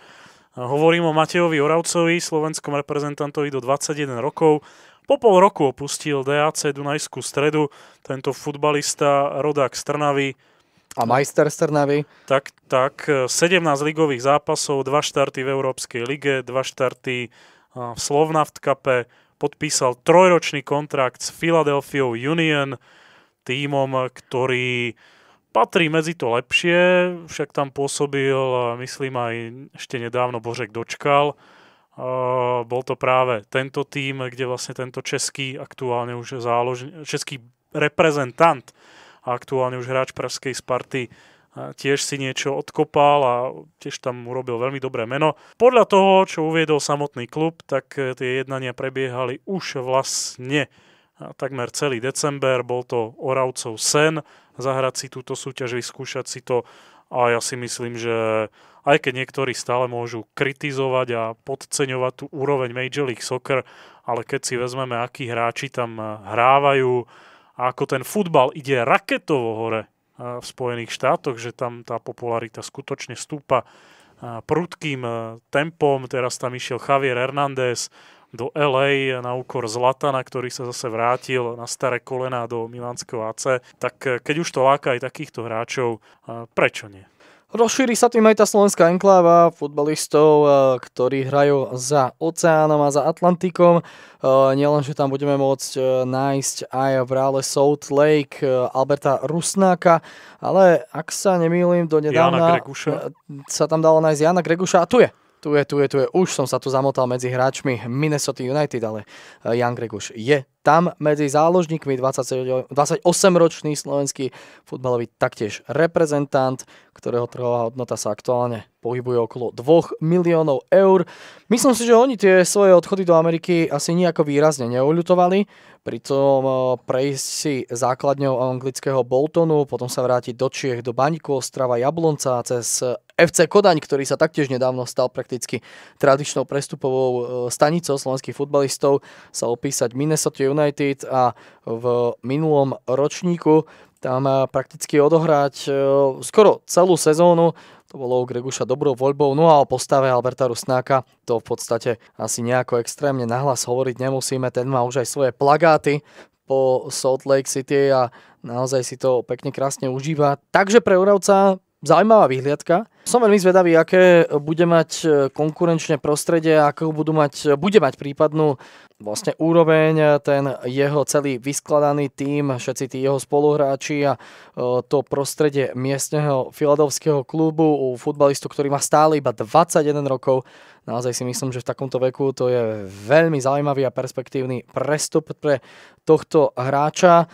hovorím o Matejovi Oravcovi, slovenskom reprezentantovi do 21 rokov, po pol roku opustil DAC Dunajskú stredu, tento futbalista, rodák z Trnavy, a majster Trnavy? Tak, tak, 17 eh, ligových zápasov, 2 štarty v Európskej lige, dva štarty eh, v Slovnaft Cupe, podpísal trojročný kontrakt s Philadelphia Union, tímom, ktorý patrí medzi to lepšie, však tam pôsobil, myslím aj ešte nedávno Božek dočkal. Bol to práve tento tím, kde vlastne tento český, aktuálne už záložný, český reprezentant a aktuálne už hráč pražskej Sparty tiež si niečo odkopal a tiež tam urobil veľmi dobré meno. Podľa toho, čo uviedol samotný klub, tak e, tie jednania prebiehali už vlastne takmer celý december. Bol to Oravcov sen zahrať si túto súťaž, vyskúšať si to a ja si myslím, že aj keď niektorí stále môžu kritizovať a podceňovať tú úroveň Major League Soccer, ale keď si vezmeme, akí hráči tam e, hrávajú, a ako ten futbal ide raketovo hore v Spojených štátoch, že tam tá popularita skutočne stúpa prudkým e, tempom. Teraz tam išiel Javier Hernández do LA na úkor Zlatana, ktorý sa zase vrátil na staré kolená do Milánskeho AC. Tak e, keď už to láka aj takýchto hráčov, e, prečo nie? Rozšíri sa tým aj tá slovenská enkláva futbalistov, eh, ktorí hrajú za oceánom a za Atlantikom. Eh, nielen, že tam budeme môcť eh, nájsť aj v rále Salt Lake Alberta Rusnáka, ale ak sa nemýlim, do nedávna sa tam dalo nájsť Jana Greguša a tu je. Tu je, tu je, tu je. Už som sa tu zamotal medzi hráčmi Minnesota United, ale eh, Jan Greg už je tam medzi záložníkmi 28-ročný slovenský futbalový taktiež reprezentant, ktorého trhová hodnota sa aktuálne pohybuje okolo 2 miliónov eur. Myslím si, že oni tie svoje odchody do Ameriky asi nejako výrazne neuľutovali, pritom eh, prejsť si základňou anglického Boltonu, potom sa vrátiť do Čiech, do Baníku, Ostrava, Jablonca cez FC Kodaň, ktorý sa taktiež nedávno stal prakticky tradičnou prestupovou e, stanicou slovenských futbalistov, sa opísať Minnesota United a v minulom ročníku tam e, prakticky odohrať e, skoro celú sezónu. To bolo u Greguša dobrou voľbou, no a o postave Alberta Rusnáka to v podstate asi nejako extrémne nahlas hovoriť nemusíme, ten má už aj svoje plagáty po Salt Lake City a naozaj si to pekne krásne užíva. Takže pre Uravca zaujímavá vyhliadka. Som veľmi zvedavý, aké bude mať e, konkurenčné prostredie, ako budú mať, e, bude mať prípadnú vlastne úroveň, e, ten jeho celý vyskladaný tím, všetci tí jeho spoluhráči a to prostredie miestneho filadovského klubu u futbalistu, ktorý má stále iba 21 rokov. Naozaj si myslím, že v takomto veku to je veľmi zaujímavý a perspektívny prestup pre tohto hráča,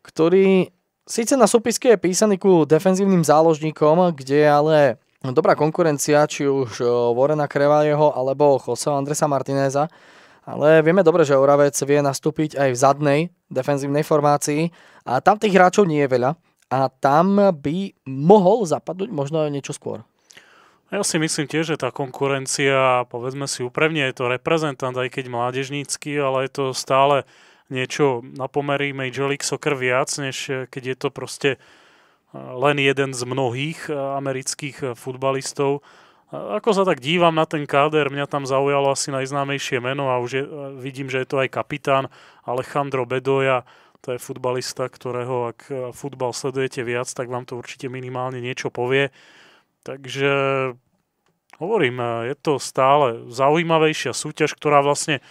ktorý Síce na súpiske je písaný ku defenzívnym záložníkom, kde je ale dobrá konkurencia, či už Vorena e, Krevalieho alebo Joseho Andresa Martineza, ale vieme dobre, že Oravec vie nastúpiť aj v zadnej defenzívnej formácii a tam tých hráčov nie je veľa a tam by mohol zapadnúť možno niečo skôr. Ja si myslím tiež, že tá konkurencia, povedzme si úprimne, je to reprezentant, aj keď mládežnícky, ale je to stále niečo na pomery Major League Soccer viac, než eh, keď je to proste eh, len jeden z mnohých eh, amerických futbalistov. Ako sa tak dívam na ten káder, mňa tam zaujalo asi najznámejšie meno a už je, vidím, že je to aj kapitán Alejandro Bedoja, to je futbalista, ktorého ak futbal sledujete viac, tak vám to určite minimálne niečo povie. Takže hovorím, je to stále zaujímavejšia súťaž, ktorá vlastne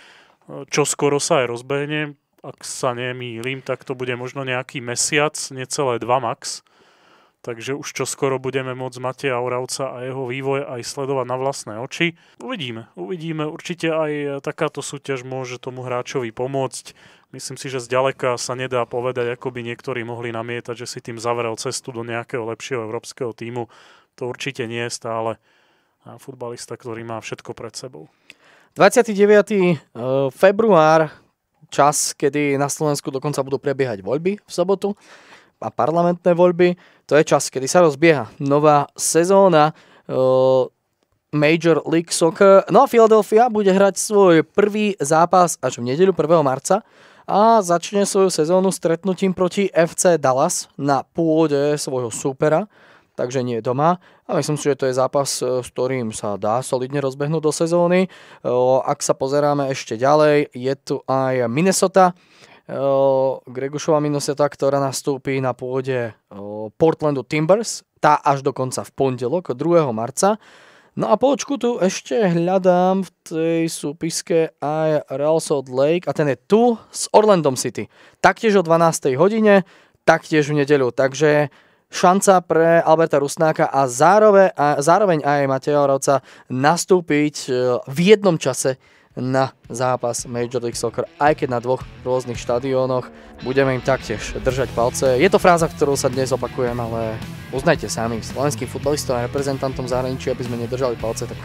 čo skoro sa aj rozbehne ak sa nemýlim, tak to bude možno nejaký mesiac, necelé dva max. Takže už čo skoro budeme môcť Mateja Oravca a jeho vývoj aj sledovať na vlastné oči. Uvidíme, uvidíme. Určite aj takáto súťaž môže tomu hráčovi pomôcť. Myslím si, že zďaleka sa nedá povedať, ako by niektorí mohli namietať, že si tým zavrel cestu do nejakého lepšieho európskeho týmu. To určite nie je stále futbalista, ktorý má všetko pred sebou. 29. Eh, február čas, kedy na Slovensku dokonca budú prebiehať voľby v sobotu a parlamentné voľby. To je čas, kedy sa rozbieha nová sezóna uh, Major League Soccer. No a Philadelphia bude hrať svoj prvý zápas až v nedeľu 1. marca a začne svoju sezónu stretnutím proti FC Dallas na pôde svojho supera takže nie doma. A myslím si, že to je zápas, e, s ktorým sa dá solidne rozbehnúť do sezóny. E, ak sa pozeráme ešte ďalej, je tu aj Minnesota, e, Gregušová Minnesota, ktorá nastúpi na pôde Portlandu Timbers, tá až dokonca v pondelok, 2. marca. No a po očku tu ešte hľadám v tej súpiske aj Real Salt Lake a ten je tu s Orlandom City. Taktiež o 12. hodine, taktiež v nedelu. Takže šanca pre Alberta Rusnáka a zároveň, a zároveň aj Mateo Roca nastúpiť e, v jednom čase na zápas Major League Soccer, aj keď na dvoch rôznych štadiónoch. Budeme im taktiež držať palce. Je to fráza, ktorú sa dnes opakujem, ale uznajte sami, slovenským futbalistom a reprezentantom zahraničia aby sme nedržali palce, tak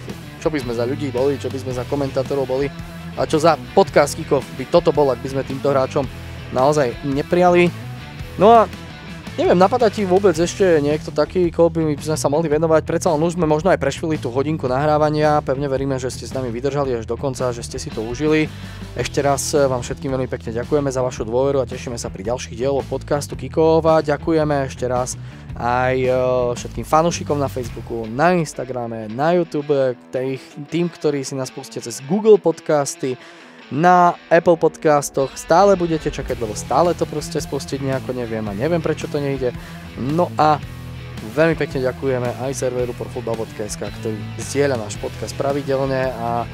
čo by sme za ľudí boli, čo by sme za komentátorov boli a čo za podcast Kikov by toto bol, ak by sme týmto hráčom naozaj neprijali. No a Neviem, napadá ti vôbec ešte niekto taký, koho by sme sa mohli venovať. Predsa len už sme možno aj prešvili tú hodinku nahrávania. Pevne veríme, že ste s nami vydržali až do konca, že ste si to užili. Ešte raz vám všetkým veľmi pekne ďakujeme za vašu dôveru a tešíme sa pri ďalších dieloch podcastu Kikova. Ďakujeme ešte raz aj e, všetkým fanúšikom na Facebooku, na Instagrame, na YouTube, tých, tým, ktorí si nás pustia cez Google podcasty, na Apple podcastoch stále budete čakať, lebo stále to proste spustiť nejako neviem a neviem prečo to nejde. No a veľmi pekne ďakujeme aj serveru porfutbal.sk, ktorý zdieľa náš podcast pravidelne a e,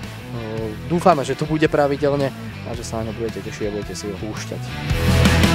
dúfame, že to bude pravidelne a že sa na ňo budete tešiť a budete si ho púšťať.